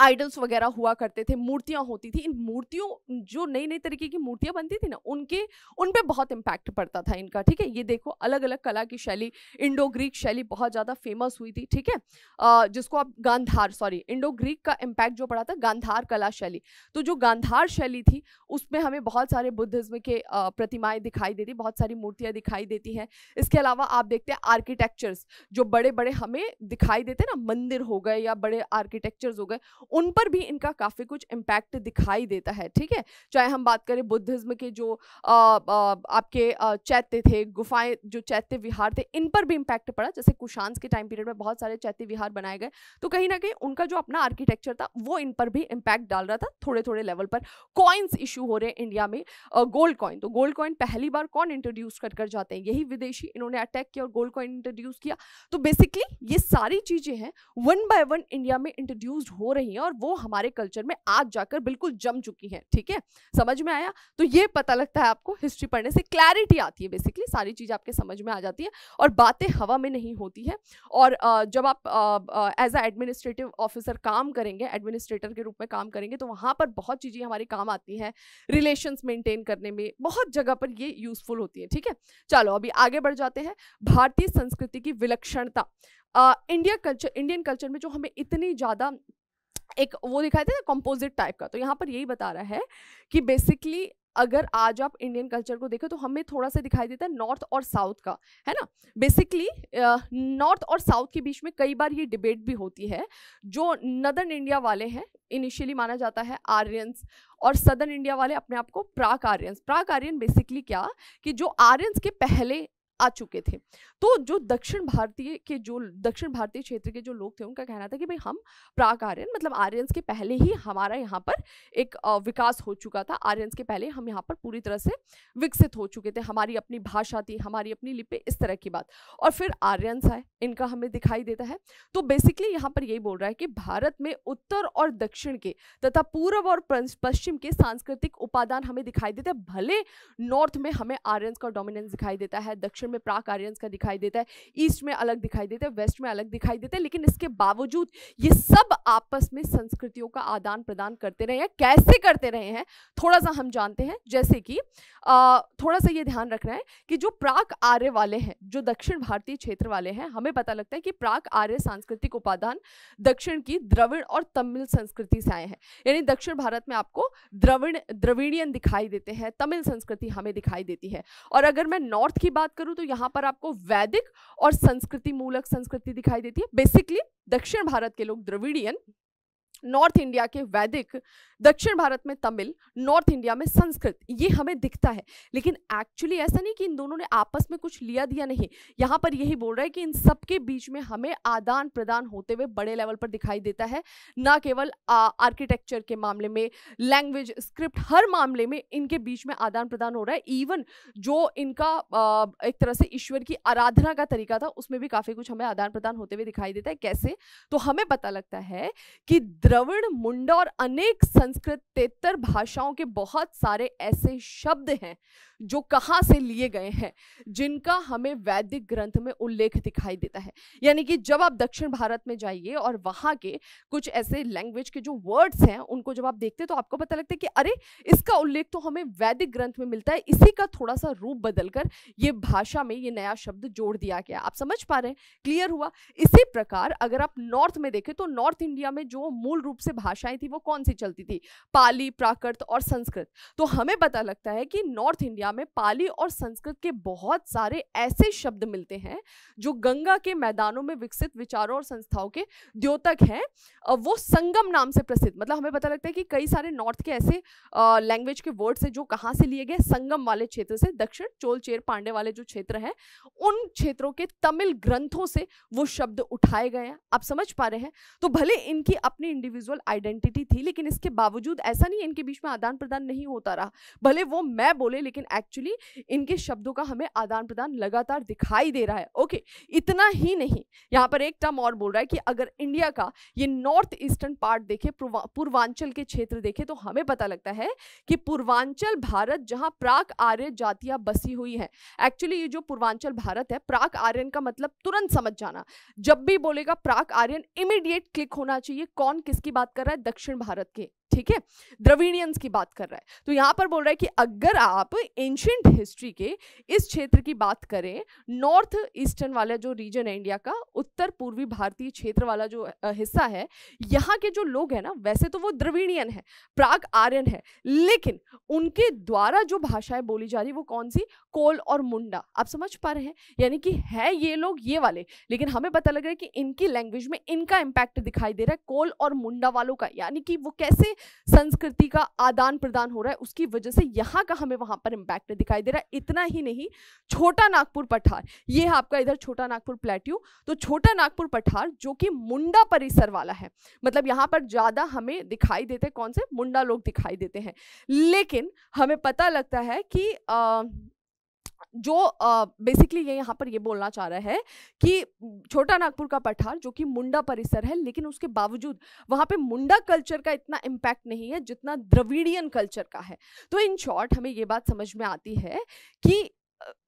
आइडल्स वगैरह हुआ करते थे मूर्तियाँ होती थी इन मूर्तियों जो नई नई तरीके की मूर्तियाँ बनती थी ना उनके उन पर बहुत इम्पैक्ट पड़ता था इनका ठीक है ये देखो अलग अलग कला की शैली इंडो ग्रीक शैली बहुत ज़्यादा फेमस हुई थी ठीक है जिसको आप गांधार सॉरी इंडो ग्रीक का इम्पैक्ट जो पड़ा था गांधार कला शैली तो जो गांधार शैली थी उसमें हमें बहुत सारे बुद्धिज़्म के प्रतिमाएँ दिखाई देती बहुत सारी मूर्तियाँ दिखाई देती हैं इसके अलावा आप देखते हैं आर्किटेक्चर्स जो बड़े बड़े हमें दिखाई देते ना मंदिर हो गए या बड़े आर्किटेक्चर्स हो गए उन पर भी इनका काफ़ी कुछ इम्पैक्ट दिखाई देता है ठीक है चाहे हम बात करें बुद्धिज़्म के जो आ, आ, आपके चैत्य थे गुफाएं जो चैत्य विहार थे इन पर भी इम्पैक्ट पड़ा जैसे कुशांस के टाइम पीरियड में बहुत सारे चैत्य विहार बनाए गए तो कहीं ना कहीं उनका जो अपना आर्किटेक्चर था वो इन पर भी इम्पैक्ट डाल रहा था थोड़े थोड़े लेवल पर कॉइन्स इशू हो रहे हैं इंडिया में गोल्ड कॉइन तो गोल्ड कॉइन पहली बार कौन इंट्रोड्यूस कर कर जाते हैं यही विदेशी इन्होंने अटैक किया और गोल्ड कॉइन इंट्रोड्यूस किया तो बेसिकली ये सारी चीज़ें हैं वन बाय वन इंडिया में इंट्रोड्यूस्ड हो रही नहीं है और वो हमारे कल्चर में आज जाकर बिल्कुल जम चुकी हैं ठीक है समझ में आया तो ये पता लगता है आपको हिस्ट्री पढ़ने से क्लैरिटी आती है बेसिकली सारी चीज़ आपके समझ में आ जाती है और बातें हवा में नहीं होती है और जब आप एज अ एडमिनिस्ट्रेटिव ऑफिसर काम करेंगे एडमिनिस्ट्रेटर के रूप में काम करेंगे तो वहाँ पर बहुत चीज़ें हमारे काम आती हैं रिलेशंस मेंटेन करने में बहुत जगह पर ये यूज़फुल होती है ठीक है चलो अभी आगे बढ़ जाते हैं भारतीय संस्कृति की विलक्षणता इंडिया कल्चर इंडियन कल्चर में जो हमें इतनी ज़्यादा एक वो थे ना कंपोजिट टाइप का तो यहाँ पर यही बता रहा है कि बेसिकली अगर आज आप इंडियन कल्चर को देखें तो हमें थोड़ा सा दिखाई देता है नॉर्थ और साउथ का है ना बेसिकली नॉर्थ और साउथ के बीच में कई बार ये डिबेट भी होती है जो नदर्न इंडिया वाले हैं इनिशियली माना जाता है आर्यंस और सदर्न इंडिया वाले अपने आप को प्राक आर्यंस प्राक आर्यन बेसिकली क्या कि जो आर्यंस के पहले आ चुके थे तो जो दक्षिण भारतीय के जो दक्षिण भारतीय क्षेत्र के जो लोग थे उनका कहना था कि भाई हम प्राक आर्यन मतलब आर्यन के पहले ही हमारा यहाँ पर एक विकास हो चुका था आर्यन के पहले हम यहाँ पर पूरी तरह से विकसित हो चुके थे हमारी अपनी भाषा थी हमारी अपनी लिपि इस तरह की बात और फिर आर्यन आए इनका हमें दिखाई देता है तो बेसिकली यहाँ पर यही बोल रहा है कि भारत में उत्तर और दक्षिण के तथा पूर्व और पश्चिम के सांस्कृतिक उपादान हमें दिखाई देते हैं भले नॉर्थ में हमें आर्यन का डोमिनेंस दिखाई देता है दक्षिण में प्राक आर्यंस का दिखाई देता है ईस्ट में अलग दिखाई देता है वेस्ट में अलग दिखाई देता है लेकिन इसके बावजूद ये सब आपस में संस्कृतियों का आदान प्रदान करते रहे हैं कैसे करते रहे हैं थोड़ा सा हम जानते हैं जैसे कि आ, थोड़ा सा ये ध्यान रखना है कि जो प्राक आर्य वाले हैं जो दक्षिण भारतीय क्षेत्र वाले हैं हमें पता लगता है कि प्राक आर्य सांस्कृतिक उपादान दक्षिण की द्रविण और तमिल संस्कृति से आए हैं यानी दक्षिण भारत में आपको द्रविण द्रविणियन दिखाई देते हैं तमिल संस्कृति हमें दिखाई देती है और अगर मैं नॉर्थ की बात करूँ करूं तो यहाँ पर आपको वैदिक और संस्कृति मूलक संस्कृति दिखाई देती है बेसिकली दक्षिण भारत के लोग द्रविडियन नॉर्थ इंडिया के वैदिक दक्षिण भारत में तमिल नॉर्थ इंडिया में संस्कृत ये हमें दिखता है लेकिन एक्चुअली ऐसा नहीं कि इन दोनों ने आपस में कुछ लिया दिया नहीं यहाँ पर यही बोल रहा है कि इन सब के बीच में हमें आदान प्रदान होते हुए बड़े लेवल पर दिखाई देता है ना केवल आर्किटेक्चर के मामले में लैंग्वेज स्क्रिप्ट हर मामले में इनके बीच में आदान प्रदान हो रहा है इवन जो इनका आ, एक तरह से ईश्वर की आराधना का तरीका था उसमें भी काफ़ी कुछ हमें आदान प्रदान होते हुए दिखाई देता है कैसे तो हमें पता लगता है कि द्रविण मुंडा और अनेक संस्कृत तेतर भाषाओं के बहुत सारे ऐसे शब्द हैं जो कहाँ से लिए गए हैं जिनका हमें वैदिक ग्रंथ में उल्लेख दिखाई देता है यानी कि जब आप दक्षिण भारत में जाइए और वहाँ के कुछ ऐसे लैंग्वेज के जो वर्ड्स हैं उनको जब आप देखते हैं तो आपको पता लगता है कि अरे इसका उल्लेख तो हमें वैदिक ग्रंथ में मिलता है इसी का थोड़ा सा रूप बदलकर ये भाषा में ये नया शब्द जोड़ दिया गया आप समझ पा रहे हैं क्लियर हुआ इसी प्रकार अगर आप नॉर्थ में देखें तो नॉर्थ इंडिया में जो मूल रूप से भाषाएं थी वो कौन सी चलती थी पाली प्राकृत और संस्कृत तो हमें पता लगता है कि नॉर्थ इंडिया में पाली और संस्कृत के बहुत सारे ऐसे शब्द मिलते हैं जो गंगा के मैदानों में विकसित विचारों और संस्थाओं के द्योतक हैं वो संगम नाम से प्रसिद्ध मतलब हमें पता लगता है कि कई सारे नॉर्थ के ऐसे लैंग्वेज के वर्ड्स हैं जो कहाँ से लिए गए संगम वाले क्षेत्र से दक्षिण चोल चेर पांडे वाले जो क्षेत्र हैं उन क्षेत्रों के तमिल ग्रंथों से वो शब्द उठाए गए हैं आप समझ पा रहे हैं तो भले इनकी अपनी इंडिविजुअल आइडेंटिटी थी लेकिन इसके बावजूद ऐसा नहीं इनके बीच में आदान प्रदान नहीं होता रहा भले वो मैं बोले लेकिन एक्चुअली इनके शब्दों का हमें आदान प्रदान लगातार दिखाई दे रहा है ओके इतना ही नहीं यहाँ पर एक टर्म और बोल रहा है कि अगर इंडिया का ये नॉर्थ ईस्टर्न पार्ट देखे पूर्वांचल के क्षेत्र देखे तो हमें पता लगता है कि पूर्वांचल भारत जहाँ प्राक आर्य जातियाँ बसी हुई हैं एक्चुअली ये जो पूर्वांचल भारत है प्राक आर्यन का मतलब तुरंत समझ जाना जब भी बोलेगा प्राक आर्यन इमीडिएट क्लिक होना चाहिए कौन किसकी बात कर रहा है दक्षिण भारत के ठीक है द्रविणियंस की बात कर रहा है तो यहाँ पर बोल रहा है कि अगर आप एंशियंट हिस्ट्री के इस क्षेत्र की बात करें नॉर्थ ईस्टर्न वाला जो रीजन है इंडिया का उत्तर पूर्वी भारतीय क्षेत्र वाला जो हिस्सा है यहाँ के जो लोग हैं ना वैसे तो वो द्रविणियन है प्राग आर्यन है लेकिन उनके द्वारा जो भाषाएं बोली जा रही वो कौन सी कोल और मुंडा आप समझ पा रहे हैं यानी कि है ये लोग ये वाले लेकिन हमें पता लग रहा है कि इनकी लैंग्वेज में इनका इम्पैक्ट दिखाई दे रहा है कोल और मुंडा वालों का यानी कि वो कैसे संस्कृति का आदान प्रदान हो रहा है उसकी वजह से यहाँ का हमें वहाँ पर इम्पैक्ट दिखाई दे रहा है इतना ही नहीं छोटा नागपुर पठार ये है आपका इधर छोटा नागपुर प्लेट्यू तो छोटा नागपुर पठार जो कि मुंडा परिसर वाला है मतलब यहाँ पर ज़्यादा हमें दिखाई देते कौन से मुंडा लोग दिखाई देते हैं लेकिन हमें पता लगता है कि आ, जो बेसिकली ये यहाँ पर ये बोलना चाह रहा है कि छोटा नागपुर का पठार जो कि मुंडा परिसर है लेकिन उसके बावजूद वहाँ पे मुंडा कल्चर का इतना इम्पैक्ट नहीं है जितना द्रविडियन कल्चर का है तो इन शॉर्ट हमें ये बात समझ में आती है कि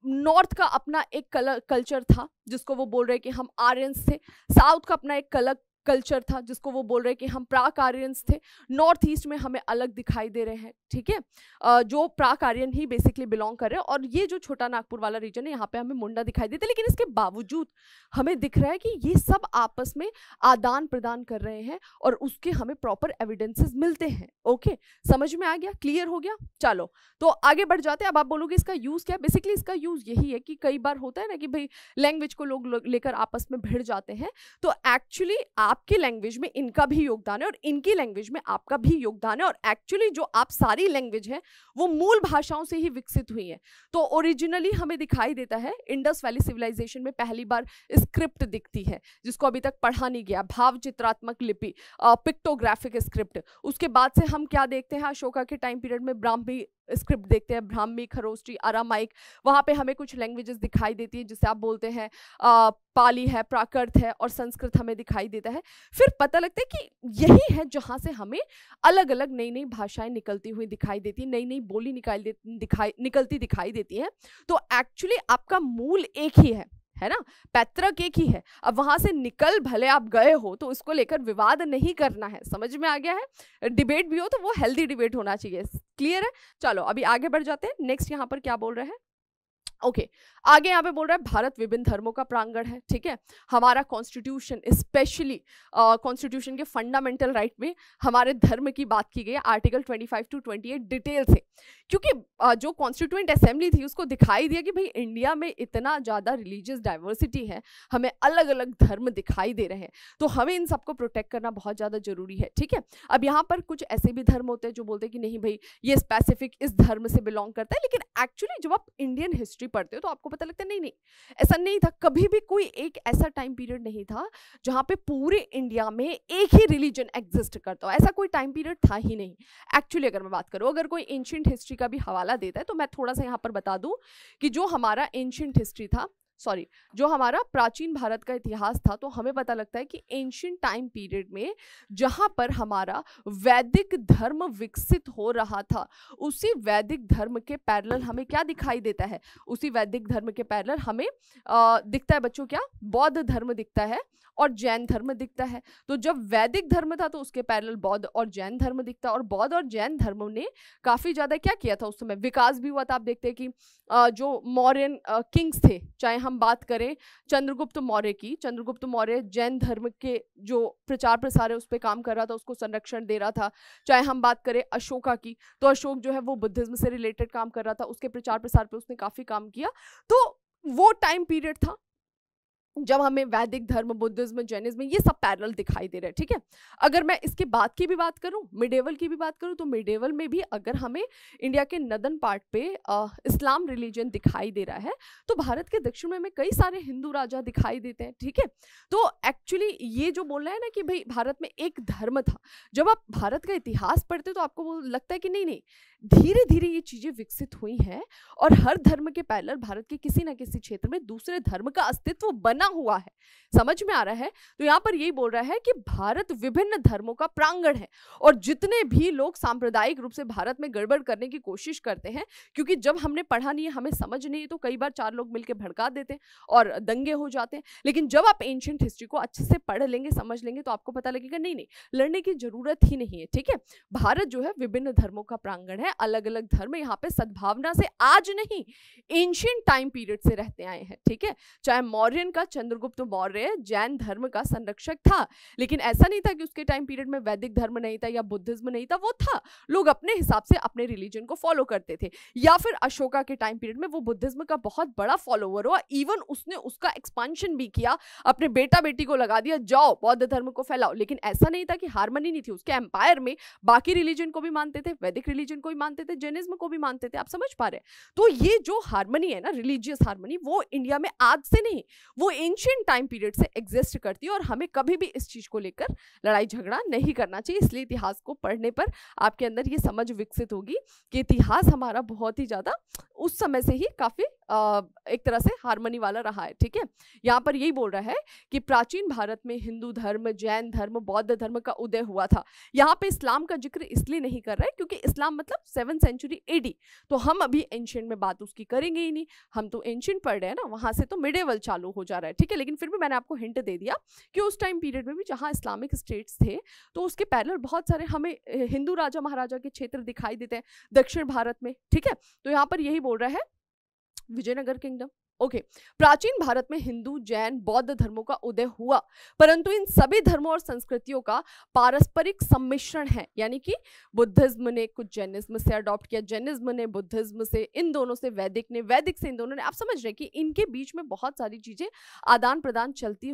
नॉर्थ का अपना एक कलर कल्चर था जिसको वो बोल रहे कि हम आर्यंस थे साउथ का अपना एक कलर कल्चर था जिसको वो बोल रहे हैं कि हम प्राक आर्यंस थे नॉर्थ ईस्ट में हमें अलग दिखाई दे रहे हैं ठीक है जो प्राक आर्यन ही बेसिकली बिलोंग कर रहे हैं और ये जो छोटा नागपुर वाला रीजन है यहाँ पे हमें मुंडा दिखाई देते लेकिन इसके बावजूद हमें दिख रहा है कि ये सब आपस में आदान प्रदान कर रहे हैं और उसके हमें प्रॉपर एविडेंसेस मिलते हैं ओके समझ में आ गया क्लियर हो गया चलो तो आगे बढ़ जाते हैं अब आप बोलोगे इसका यूज़ क्या बेसिकली इसका यूज़ यही है कि कई बार होता है ना कि भाई लैंग्वेज को लोग लेकर आपस में भिड़ जाते हैं तो एक्चुअली आप आपकी लैंग्वेज में इनका भी योगदान है और इनकी लैंग्वेज में आपका भी योगदान है और एक्चुअली जो आप सारी लैंग्वेज है वो मूल भाषाओं से ही विकसित हुई है तो ओरिजिनली हमें दिखाई देता है इंडस वैली सिविलाइजेशन में पहली बार स्क्रिप्ट दिखती है जिसको अभी तक पढ़ा नहीं गया भाव चित्रात्मक लिपि पिक्टोग्राफिक स्क्रिप्ट उसके बाद से हम क्या देखते हैं अशोका के टाइम पीरियड में ब्राह्मी स्क्रिप्ट देखते हैं ब्राह्मी खरोस्टी अरामाइक वहाँ पे हमें कुछ लैंग्वेजेस दिखाई देती है जिसे आप बोलते हैं पाली है प्राकृत है और संस्कृत हमें दिखाई देता है फिर पता लगता है कि यही है जहाँ से हमें अलग अलग नई नई भाषाएं निकलती हुई दिखाई देती नई नई बोली निकाल दे दिखाई निकलती दिखाई देती है तो एक्चुअली आपका मूल एक ही है है ना पैतृक एक ही है अब वहां से निकल भले आप गए हो तो उसको लेकर विवाद नहीं करना है समझ में आ गया है डिबेट भी हो तो वो हेल्दी डिबेट होना चाहिए क्लियर है चलो अभी आगे बढ़ जाते हैं नेक्स्ट यहाँ पर क्या बोल रहे हैं ओके okay, आगे यहाँ पे बोल रहा है भारत विभिन्न धर्मों का प्रांगण है ठीक है हमारा कॉन्स्टिट्यूशन स्पेशली कॉन्स्टिट्यूशन के फंडामेंटल राइट right में हमारे धर्म की बात की गई article article 25 to eight detail से क्योंकि uh, जो कॉन्स्टिट्यूंट असेंबली थी उसको दिखाई दिया कि भाई इंडिया में इतना ज़्यादा रिलीजियस डाइवर्सिटी है हमें अलग अलग धर्म दिखाई दे रहे हैं तो हमें इन सबको प्रोटेक्ट करना बहुत ज़्यादा ज़रूरी है ठीक है अब यहाँ पर कुछ ऐसे भी धर्म होते हैं जो बोलते हैं कि नहीं भाई ये स्पेसिफिक इस धर्म से बिलोंग करता है लेकिन एक्चुअली जब आप इंडियन हिस्ट्री पढ़ते हो तो आपको पता लगता है नहीं नहीं ऐसा नहीं था कभी भी कोई एक ऐसा टाइम पीरियड नहीं था जहाँ पे पूरे इंडिया में एक ही रिलीजन एग्जिस्ट करता हो ऐसा कोई टाइम पीरियड था ही नहीं एक्चुअली अगर मैं बात करूँ अगर कोई एंशियंट हिस्ट्री का भी हवाला देता है तो मैं थोड़ा सा यहाँ पर बता दूँ कि जो हमारा एंशियंट हिस्ट्री था सॉरी जो हमारा प्राचीन भारत का इतिहास था तो हमें पता लगता है कि एंशियंट टाइम पीरियड में जहाँ पर हमारा वैदिक धर्म विकसित हो रहा था उसी वैदिक धर्म के पैरल हमें क्या दिखाई देता है उसी वैदिक धर्म के पैरल हमें आ, दिखता है बच्चों क्या बौद्ध धर्म दिखता है और जैन धर्म दिखता है तो जब वैदिक धर्म था तो उसके पैरल बौद्ध और जैन धर्म दिखता और बौद्ध और जैन धर्म ने काफ़ी ज़्यादा क्या किया था उस समय विकास भी हुआ था आप देखते हैं कि आ, जो मौर्यन किंग्स थे चाहे हम बात करें चंद्रगुप्त मौर्य की चंद्रगुप्त मौर्य जैन धर्म के जो प्रचार प्रसार है उस पर काम कर रहा था उसको संरक्षण दे रहा था चाहे हम बात करें अशोका की तो अशोक जो है वो बुद्धिज्म से रिलेटेड काम कर रहा था उसके प्रचार प्रसार पर उसने काफ़ी काम किया तो वो टाइम पीरियड था जब हमें वैदिक धर्म बुद्धिज्म जैनिज्म ये सब पैरल दिखाई दे रहे हैं ठीक है अगर मैं इसके बाद की भी बात करूँ मिडेवल की भी बात करूं तो मिडेवल में भी अगर हमें इंडिया के नदन पार्ट पे आ, इस्लाम रिलीजन दिखाई दे रहा है तो भारत के दक्षिण में हमें कई सारे हिंदू राजा दिखाई देते हैं ठीक है तो एक्चुअली ये जो बोल रहा है ना कि भाई भारत में एक धर्म था जब आप भारत का इतिहास पढ़ते तो आपको वो लगता है कि नहीं नहीं धीरे धीरे ये चीज़ें विकसित हुई हैं और हर धर्म के पैरल भारत के किसी ना किसी क्षेत्र में दूसरे धर्म का अस्तित्व बना बना हुआ है समझ में आ रहा है तो यहाँ पर यही बोल रहा है कि भारत विभिन्न धर्मों का प्रांगण है और जितने भी लोग सांप्रदायिक रूप से भारत में गड़बड़ करने की कोशिश करते हैं क्योंकि जब हमने पढ़ा नहीं है हमें समझ नहीं है तो कई बार चार लोग मिलकर भड़का देते हैं और दंगे हो जाते हैं लेकिन जब आप एंशियंट हिस्ट्री को अच्छे से पढ़ लेंगे समझ लेंगे तो आपको पता लगेगा नहीं नहीं लड़ने की जरूरत ही नहीं है ठीक है भारत जो है विभिन्न धर्मों का प्रांगण है अलग अलग धर्म यहाँ पे सद्भावना से आज नहीं एंशियंट टाइम पीरियड से रहते आए हैं ठीक है चाहे मौर्यन का चंद्रगुप्त मौर्य जैन धर्म का संरक्षक था लेकिन ऐसा नहीं था कि उसके टाइम पीरियड में वैदिक धर्म नहीं था या बुद्धिज्म नहीं था वो था लोग अपने हिसाब से अपने रिलीजन को फॉलो करते थे या फिर अशोका के टाइम पीरियड में वो बुद्धिज्म का बहुत बड़ा फॉलोअर हुआ इवन उसने उसका एक्सपांशन भी किया अपने बेटा बेटी को लगा दिया जाओ बौद्ध धर्म को फैलाओ लेकिन ऐसा नहीं था कि हारमनी नहीं थी उसके एम्पायर में बाकी रिलीजन को भी मानते थे वैदिक रिलीजन को भी मानते थे जैनिज्म को भी मानते थे आप समझ पा रहे तो ये जो हारमनी है ना रिलीजियस हारमनी वो इंडिया में आज से नहीं वो एंशियंट टाइम पीरियड से एग्जिस्ट करती है और हमें कभी भी इस चीज़ को लेकर लड़ाई झगड़ा नहीं करना चाहिए इसलिए इतिहास को पढ़ने पर आपके अंदर ये समझ विकसित होगी कि इतिहास हमारा बहुत ही ज़्यादा उस समय से ही काफ़ी एक तरह से हारमोनी वाला रहा है ठीक है यहाँ पर यही बोल रहा है कि प्राचीन भारत में हिंदू धर्म जैन धर्म बौद्ध धर्म का उदय हुआ था यहाँ पे इस्लाम का जिक्र इसलिए नहीं कर रहा है क्योंकि इस्लाम मतलब सेवन सेंचुरी एडी तो हम अभी एंशियंट में बात उसकी करेंगे ही नहीं हम तो एंशियंट पढ़ रहे हैं ना वहाँ से तो मिडेवल चालू हो जा रहा है ठीक है लेकिन फिर भी मैंने आपको हिंट दे दिया कि उस टाइम पीरियड में भी जहाँ इस्लामिक स्टेट्स थे तो उसके पैरल बहुत सारे हमें हिंदू राजा महाराजा के क्षेत्र दिखाई देते हैं दक्षिण भारत में ठीक है तो यहाँ पर यही बोल रहा है विजयनगर किंगडम ओके okay. प्राचीन भारत में हिंदू जैन बौद्ध धर्मों का उदय हुआ परंतु इन सभी धर्मों और संस्कृतियों का पारस्परिक सम्मिश्रण है यानी कि बुद्धिज्म ने कुछ जैनिज्म से अडॉप्ट किया जैनिज्म ने बुद्धिज्म से इन दोनों से वैदिक ने वैदिक से इन दोनों ने आप समझ रहे कि इनके बीच में बहुत सारी चीजें आदान प्रदान चलती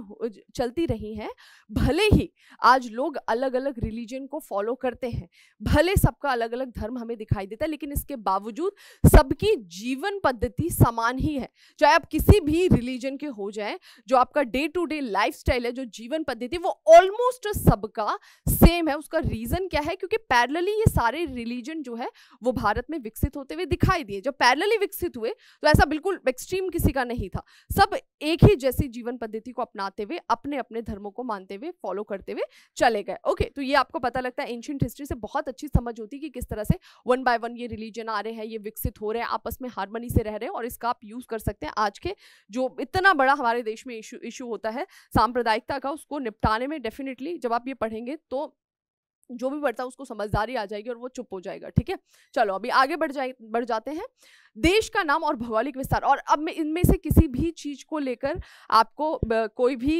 चलती रही हैं भले ही आज लोग अलग अलग रिलीजन को फॉलो करते हैं भले सबका अलग अलग धर्म हमें दिखाई देता है लेकिन इसके बावजूद सबकी जीवन पद्धति समान ही है चाहे चाहे आप किसी भी रिलीजन के हो जाए जो आपका डे टू डे लाइफ है जो जीवन पद्धति वो ऑलमोस्ट सबका सेम है उसका रीज़न क्या है क्योंकि पैरलली ये सारे रिलीजन जो है वो भारत में विकसित होते हुए दिखाई दिए जब पैरलली विकसित हुए तो ऐसा बिल्कुल एक्सट्रीम किसी का नहीं था सब एक ही जैसी जीवन पद्धति को अपनाते हुए अपने अपने धर्मों को मानते हुए फॉलो करते हुए चले गए ओके तो ये आपको पता लगता है एंशियंट हिस्ट्री से बहुत अच्छी समझ होती है कि किस तरह से वन बाय वन ये रिलीजन आ रहे हैं ये विकसित हो रहे हैं आपस में हारमोनी से रह रहे हैं और इसका आप यूज़ कर सकते हैं आज के जो इतना बड़ा हमारे देश में इशू इशू होता है सांप्रदायिकता का उसको निपटाने में डेफिनेटली जब आप ये पढ़ेंगे तो जो भी बढ़ता है उसको समझदारी आ जाएगी और वो चुप हो जाएगा ठीक है चलो अभी आगे बढ़ जाए बढ़ जाते हैं देश का नाम और भौगोलिक विस्तार और अब मैं इनमें से किसी भी चीज़ को लेकर आपको कोई भी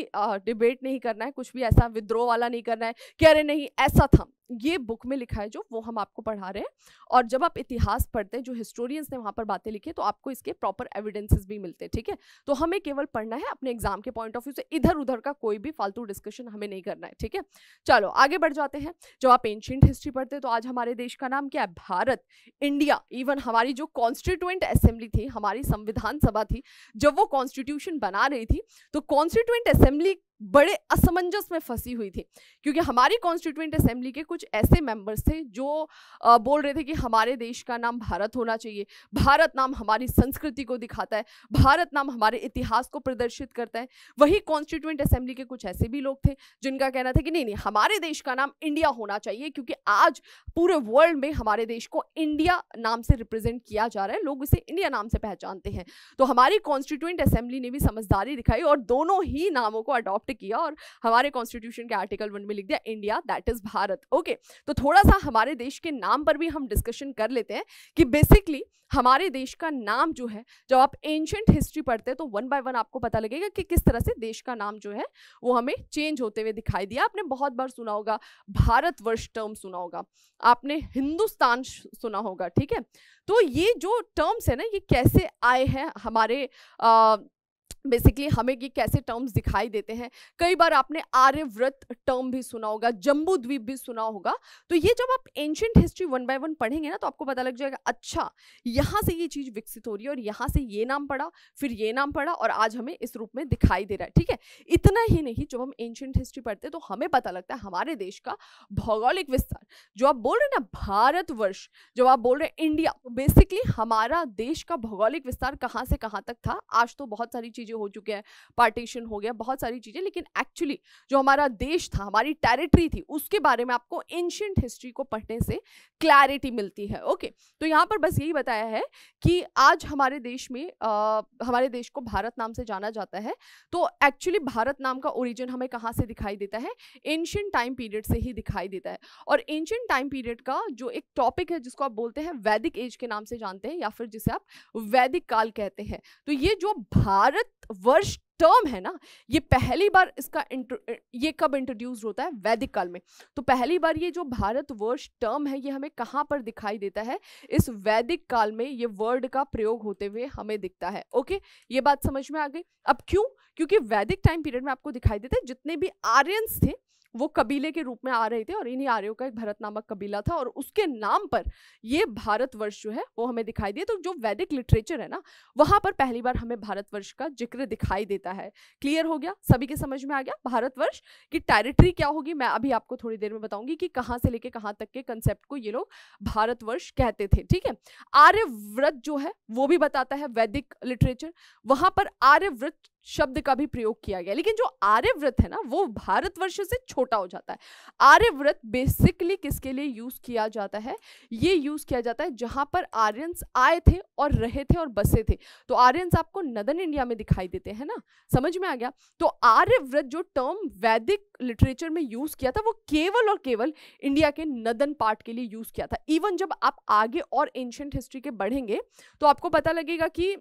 डिबेट नहीं करना है कुछ भी ऐसा विद्रोह वाला नहीं करना है कि अरे नहीं ऐसा था ये बुक में लिखा है जो वो हम आपको पढ़ा रहे हैं और जब आप इतिहास पढ़ते हैं जो हिस्टोरियंस ने वहाँ पर बातें लिखी तो आपको इसके प्रॉपर एविडेंसेस भी मिलते हैं ठीक है तो हमें केवल पढ़ना है अपने एग्जाम के पॉइंट ऑफ व्यू से इधर उधर का कोई भी फालतू डिस्कशन हमें नहीं करना है ठीक है चलो आगे बढ़ जाते हैं जब आप एंशियंट हिस्ट्री पढ़ते हैं तो आज हमारे देश का नाम क्या है भारत इंडिया इवन हमारी जो कॉन्स्टिट्यूंट असेंबली थी हमारी संविधान सभा थी जब वो कॉन्स्टिट्यूशन बना रही थी तो कॉन्स्टिट्यूंट असेंबली बड़े असमंजस में फंसी हुई थी क्योंकि हमारी कॉन्स्टिट्यूंट असेंबली के कुछ ऐसे मेंबर्स थे जो बोल रहे थे कि हमारे देश का नाम भारत होना चाहिए भारत नाम हमारी संस्कृति को दिखाता है भारत नाम हमारे इतिहास को प्रदर्शित करता है वही कॉन्स्टिट्यूंट असेंबली के कुछ ऐसे भी लोग थे जिनका कहना था कि नहीं नहीं हमारे देश का नाम इंडिया होना चाहिए क्योंकि आज पूरे वर्ल्ड में हमारे देश को इंडिया नाम से रिप्रेजेंट किया जा रहा है लोग इसे इंडिया नाम से पहचानते हैं तो हमारी कॉन्स्टिट्यूंट असेंबली ने भी समझदारी दिखाई और दोनों ही नामों को अडॉप्ट अडॉप्ट किया और हमारे कॉन्स्टिट्यूशन के आर्टिकल वन में लिख दिया India that is Bharat okay तो थोड़ा सा हमारे देश के नाम पर भी हम डिस्कशन कर लेते हैं कि बेसिकली हमारे देश का नाम जो है जब आप एंशंट हिस्ट्री पढ़ते हैं तो वन बाय वन आपको पता लगेगा कि किस तरह से देश का नाम जो है वो हमें चेंज होते हुए दिखाई दिया आपने बहुत बार सुना होगा भारतवर्ष टर्म सुना होगा आपने हिंदुस्तान सुना होगा ठीक है तो ये जो टर्म्स है ना ये कैसे आए हैं हमारे आ, बेसिकली हमें ये कैसे टर्म्स दिखाई देते हैं कई बार आपने आर्यव्रत टर्म भी सुना होगा जम्बू द्वीप भी सुना होगा तो ये जब आप ancient history one by one पढ़ेंगे ना तो आपको पता लग जाएगा अच्छा यहाँ से ये चीज़ विकसित हो रही है और यहाँ से ये नाम पड़ा फिर ये नाम पड़ा और आज हमें इस रूप में दिखाई दे रहा है ठीक है इतना ही नहीं जब हम एंशियंट हिस्ट्री पढ़ते तो हमें पता लगता है हमारे देश का भौगोलिक विस्तार जो आप बोल रहे हैं ना भारतवर्ष जब आप बोल रहे हैं इंडिया बेसिकली तो हमारा देश का भौगोलिक विस्तार कहाँ से कहाँ तक था आज तो बहुत सारी चीज़ें चीज़ें हो चुकी हैं पार्टीशन हो गया बहुत सारी चीज़ें लेकिन एक्चुअली जो हमारा देश था हमारी टेरिटरी थी उसके बारे में आपको एंशियंट हिस्ट्री को पढ़ने से क्लैरिटी मिलती है ओके तो यहाँ पर बस यही बताया है कि आज हमारे देश में आ, हमारे देश को भारत नाम से जाना जाता है तो एक्चुअली भारत नाम का ओरिजिन हमें कहाँ से दिखाई देता है एंशियंट टाइम पीरियड से ही दिखाई देता है और एंशियंट टाइम पीरियड का जो एक टॉपिक है जिसको आप बोलते हैं वैदिक एज के नाम से जानते हैं या फिर जिसे आप वैदिक काल कहते हैं तो ये जो भारत वर्ष टर्म है ना ये पहली बार इसका ये कब इंट्रोड्यूस होता है वैदिक काल में तो पहली बार ये जो भारत वर्ष टर्म है ये हमें कहाँ पर दिखाई देता है इस वैदिक काल में ये वर्ड का प्रयोग होते हुए हमें दिखता है ओके ये बात समझ में आ गई अब क्यों क्योंकि वैदिक टाइम पीरियड में आपको दिखाई देता है जितने भी आर्यंस थे वो कबीले के रूप में आ रहे थे और इन्हीं आर्यों का एक भरत नामक कबीला था और उसके नाम पर ये भारतवर्ष जो है वो हमें दिखाई दिए तो जो वैदिक लिटरेचर है ना वहाँ पर पहली बार हमें भारतवर्ष का जिक्र दिखाई देता है क्लियर हो गया सभी के समझ में आ गया भारतवर्ष की टेरिटरी क्या होगी मैं अभी आपको थोड़ी देर में बताऊंगी कि कहाँ से लेके कहाँ तक के कंसेप्ट को ये लोग भारतवर्ष कहते थे ठीक है आर्यव्रत जो है वो भी बताता है वैदिक लिटरेचर वहाँ पर आर्यव्रत शब्द का भी प्रयोग किया गया लेकिन जो आर्यव्रत है ना वो भारतवर्ष से छोटा हो जाता है आर्यव्रत बेसिकली किसके लिए यूज किया जाता है ये यूज किया जाता है जहां पर आर्यंस आए थे और रहे थे और बसे थे तो आर्यंस आपको नदन इंडिया में दिखाई देते हैं ना समझ में आ गया तो आर्यव्रत जो टर्म वैदिक लिटरेचर में यूज किया था वो केवल और केवल इंडिया के नदन पार्ट के लिए यूज किया था इवन जब आप आगे और एंशंट हिस्ट्री के बढ़ेंगे तो आपको पता लगेगा कि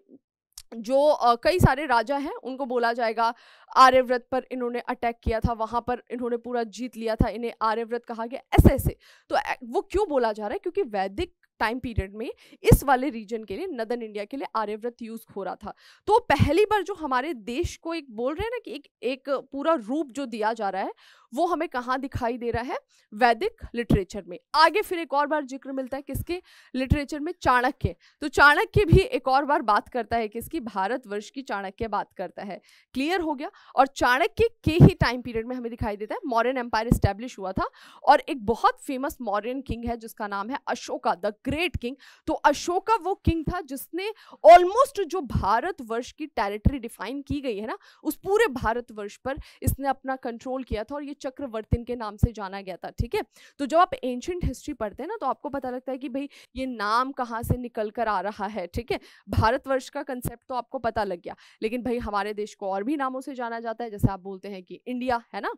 जो कई सारे राजा हैं उनको बोला जाएगा आर्यव्रत पर इन्होंने अटैक किया था वहाँ पर इन्होंने पूरा जीत लिया था इन्हें आर्यव्रत कहा गया ऐसे ऐसे तो वो क्यों बोला जा रहा है क्योंकि वैदिक टाइम पीरियड में इस वाले रीजन के लिए नदन इंडिया के लिए आर्यव्रत यूज हो रहा था तो पहली बार जो हमारे देश को एक बोल रहे हैं ना कि एक एक पूरा रूप जो दिया जा रहा है वो हमें कहाँ दिखाई दे रहा है वैदिक लिटरेचर में आगे फिर एक और बार जिक्र मिलता है किसके लिटरेचर में चाणक्य तो चाणक्य भी एक और बार बात करता है किसकी भारतवर्ष की चाणक्य बात करता है क्लियर हो गया और चाणक्य के ही टाइम पीरियड में हमें दिखाई देता है मॉरियन एम्पायर स्टैब्लिश हुआ था और एक बहुत फेमस मॉरियन किंग है जिसका नाम है अशोका द ग्रेट किंग तो अशोका वो किंग था जिसने ऑलमोस्ट जो भारतवर्ष की टेरिटरी डिफाइन की गई है ना उस पूरे भारतवर्ष पर इसने अपना कंट्रोल किया था और ये चक्रवर्तिन के नाम से जाना गया था ठीक है तो जब आप एंशंट हिस्ट्री पढ़ते हैं ना तो आपको पता लगता है कि भाई ये नाम कहाँ से निकल कर आ रहा है ठीक है भारतवर्ष का कंसेप्ट तो आपको पता लग गया लेकिन भाई हमारे देश को और भी नामों से जाना जाता है जैसे आप बोलते हैं कि इंडिया है ना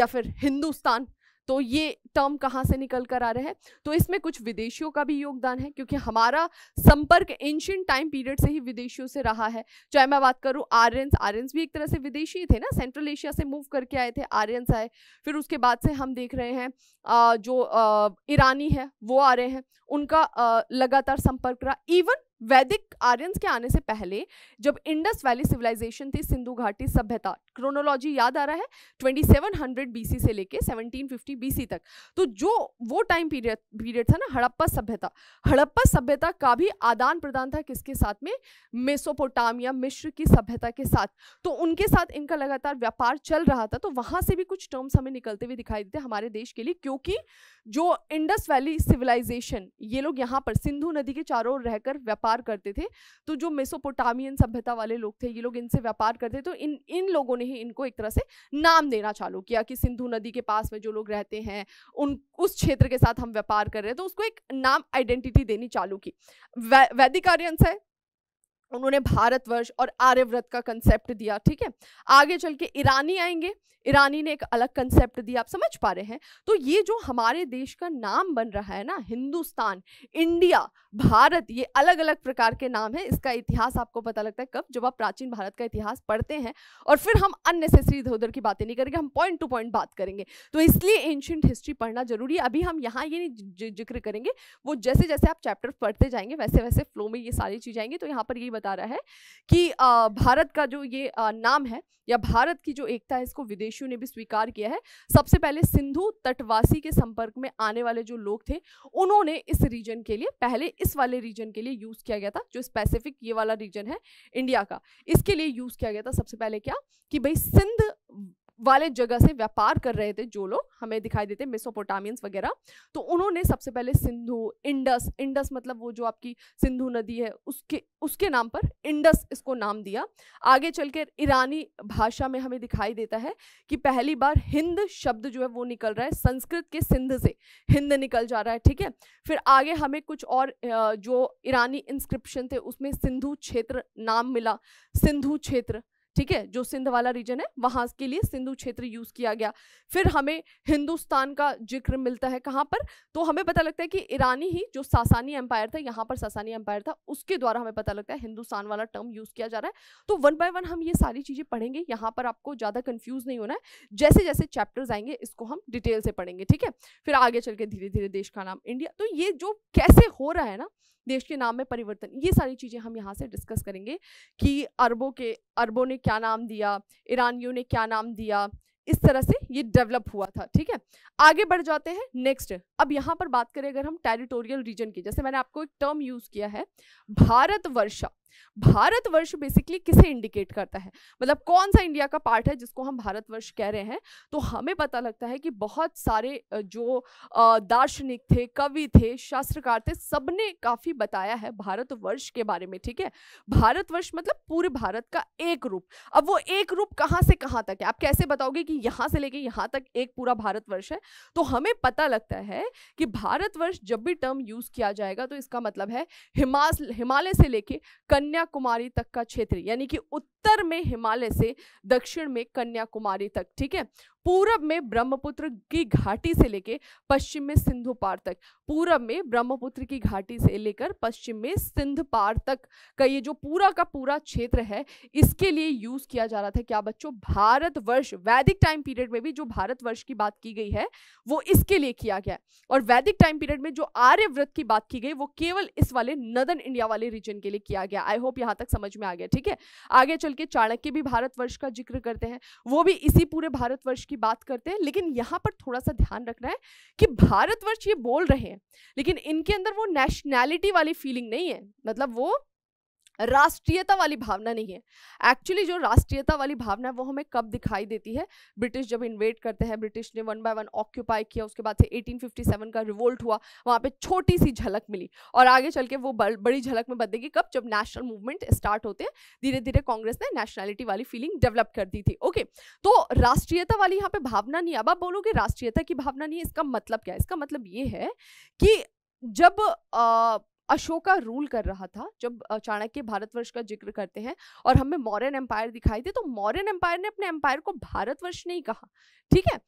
या फिर हिंदुस्तान तो ये टर्म कहाँ से निकल कर आ रहे हैं तो इसमें कुछ विदेशियों का भी योगदान है क्योंकि हमारा संपर्क एंशियंट टाइम पीरियड से ही विदेशियों से रहा है चाहे मैं बात करूँ आर्यंस आर्यंस भी एक तरह से विदेशी थे ना सेंट्रल एशिया से मूव करके आए थे आर्यंस आए फिर उसके बाद से हम देख रहे हैं जो ईरानी है वो आ रहे हैं उनका लगातार संपर्क रहा इवन वैदिक आर्यन के आने से पहले जब इंडस वैली सिविलाइजेशन थी सिंधु घाटी सभ्यता क्रोनोलॉजी याद आ रहा है 2700 बीसी से लेके 1750 बीसी तक तो जो वो टाइम पीरियड पीरियड था ना हड़प्पा सभ्यता हड़प्पा सभ्यता का भी आदान प्रदान था किसके साथ में मेसोपोटामिया मिश्र की सभ्यता के साथ तो उनके साथ इनका लगातार व्यापार चल रहा था तो वहाँ से भी कुछ टर्म्स हमें निकलते हुए दिखाई देते हमारे देश के लिए क्योंकि जो इंडस वैली सिविलाइजेशन ये लोग यहाँ पर सिंधु नदी के चारों ओर रहकर व्यापार व्यापार करते थे तो जो मेसोपोटामियन सभ्यता वाले लोग थे ये लोग इनसे व्यापार करते तो इन इन लोगों ने ही इनको एक तरह से नाम देना चालू किया कि सिंधु नदी के पास में जो लोग रहते हैं उन उस क्षेत्र के साथ हम व्यापार कर रहे हैं तो उसको एक नाम आइडेंटिटी देनी चालू की वै, वैदिक आर्यंस है उन्होंने भारतवर्ष और आर्यव्रत का कंसेप्ट दिया ठीक है आगे चल के ईरानी आएंगे ईरानी ने एक अलग कंसेप्ट दिया आप समझ पा रहे हैं तो ये जो हमारे देश का नाम बन रहा है ना हिंदुस्तान इंडिया भारत ये अलग अलग प्रकार के नाम है इसका इतिहास आपको पता लगता है कब जब आप प्राचीन भारत का इतिहास पढ़ते हैं और फिर हम अननेसेसरी इधर उधर की बातें नहीं करेंगे हम पॉइंट टू पॉइंट बात करेंगे तो इसलिए एंशियंट हिस्ट्री पढ़ना जरूरी है अभी हम यहाँ ये नहीं जिक्र करेंगे वो जैसे जैसे आप चैप्टर पढ़ते जाएंगे वैसे वैसे फ्लो में ये सारी चीज़ आएंगी तो यहाँ पर ये बता रहा है कि भारत का जो ये नाम है या भारत की जो एकता है इसको विदेशियों ने भी स्वीकार किया है सबसे पहले सिंधु तटवासी के संपर्क में आने वाले जो लोग थे उन्होंने इस रीजन के लिए पहले इस वाले रीजन के लिए यूज़ किया गया था जो स्पेसिफिक ये वाला रीजन है इंडिया का इसके लिए यूज़ किया गया था सबसे पहले क्या कि भाई सिंध वाले जगह से व्यापार कर रहे थे जो लोग हमें दिखाई देते मेसोपोटामियंस वगैरह तो उन्होंने सबसे पहले सिंधु इंडस इंडस मतलब वो जो आपकी सिंधु नदी है उसके उसके नाम पर इंडस इसको नाम दिया आगे चल के ईरानी भाषा में हमें दिखाई देता है कि पहली बार हिंद शब्द जो है वो निकल रहा है संस्कृत के सिंध से हिंद निकल जा रहा है ठीक है फिर आगे हमें कुछ और जो ईरानी इंस्क्रिप्शन थे उसमें सिंधु क्षेत्र नाम मिला सिंधु क्षेत्र ठीक है जो सिंध वाला रीजन है वहां के लिए सिंधु क्षेत्र यूज किया गया फिर हमें हिंदुस्तान का जिक्र मिलता है कहाँ पर तो हमें पता लगता है कि ईरानी ही जो सासानी एम्पायर था यहाँ पर सासानी एम्पायर था उसके द्वारा हमें पता लगता है हिंदुस्तान वाला टर्म यूज किया जा रहा है तो वन बाय वन हम ये सारी चीजें पढ़ेंगे यहाँ पर आपको ज्यादा कंफ्यूज नहीं होना है जैसे जैसे चैप्टर्स आएंगे इसको हम डिटेल से पढ़ेंगे ठीक है फिर आगे चल के धीरे धीरे देश का नाम इंडिया तो ये जो कैसे हो रहा है ना देश के नाम में परिवर्तन ये सारी चीजें हम यहाँ से डिस्कस करेंगे कि अरबों के अरबों ने क्या नाम दिया ईरानियों ने क्या नाम दिया इस तरह से ये डेवलप हुआ था ठीक है आगे बढ़ जाते हैं नेक्स्ट अब यहाँ पर बात करें अगर हम टेरिटोरियल रीजन की जैसे मैंने आपको एक टर्म यूज किया है भारत वर्षा भारतवर्ष बेसिकली किसे इंडिकेट करता है मतलब कौन सा इंडिया का पार्ट है जिसको हम भारतवर्ष कह रहे हैं तो हमें पता लगता है कि बहुत सारे जो दार्शनिक थे कवि थे शास्त्रकार थे सबने काफ़ी बताया है भारतवर्ष के बारे में ठीक है भारतवर्ष मतलब पूरे भारत का एक रूप अब वो एक रूप कहाँ से कहाँ तक है आप कैसे बताओगे कि यहाँ से लेके यहाँ तक एक पूरा भारतवर्ष है तो हमें पता लगता है कि भारतवर्ष जब भी टर्म यूज़ किया जाएगा तो इसका मतलब है हिमाल हिमालय से लेके कन्याकुमारी तक का क्षेत्र यानी कि उत्तर में हिमालय से दक्षिण में कन्याकुमारी तक ठीक है पूरब में ब्रह्मपुत्र की घाटी से लेकर पश्चिम में सिंधु पार तक पूरब में ब्रह्मपुत्र की घाटी से लेकर पश्चिम में सिंध पार तक का ये जो पूरा का पूरा क्षेत्र है इसके लिए यूज किया जा रहा था क्या बच्चों भारतवर्ष वैदिक टाइम पीरियड में भी जो भारतवर्ष की बात की गई है वो इसके लिए किया गया और वैदिक टाइम पीरियड में जो आर्यव्रत की बात की गई वो केवल इस वाले नदन इंडिया वाले रीजन के लिए किया गया आई होप यहाँ तक समझ में आ गया ठीक है आगे चल के चाणक्य भी भारतवर्ष का जिक्र करते हैं वो भी इसी पूरे भारतवर्ष की बात करते हैं लेकिन यहाँ पर थोड़ा सा ध्यान रखना है कि भारतवर्ष ये बोल रहे हैं लेकिन इनके अंदर वो नेशनैलिटी वाली फीलिंग नहीं है मतलब वो राष्ट्रीयता वाली भावना नहीं है एक्चुअली जो राष्ट्रीयता वाली भावना है वो हमें कब दिखाई देती है ब्रिटिश जब इन्वेट करते हैं ब्रिटिश ने वन बाय वन ऑक्यूपाई किया उसके बाद से 1857 का रिवोल्ट हुआ वहाँ पे छोटी सी झलक मिली और आगे चल के वो बड़ी झलक में बदलेगी कब जब नेशनल मूवमेंट स्टार्ट होते हैं धीरे धीरे कांग्रेस ने नेशनैलिटी वाली फीलिंग डेवलप कर दी थी ओके तो राष्ट्रीयता वाली यहाँ पे भावना नहीं अब आप बोलोगे राष्ट्रीयता की भावना नहीं है इसका मतलब क्या है इसका मतलब ये है कि जब आ, अशोका रूल कर रहा था जब चाणक्य भारतवर्ष का जिक्र करते हैं और हमें मौर्यन एम्पायर दिखाई दे तो मौर्यन एम्पायर ने अपने एम्पायर को भारतवर्ष नहीं कहा ठीक है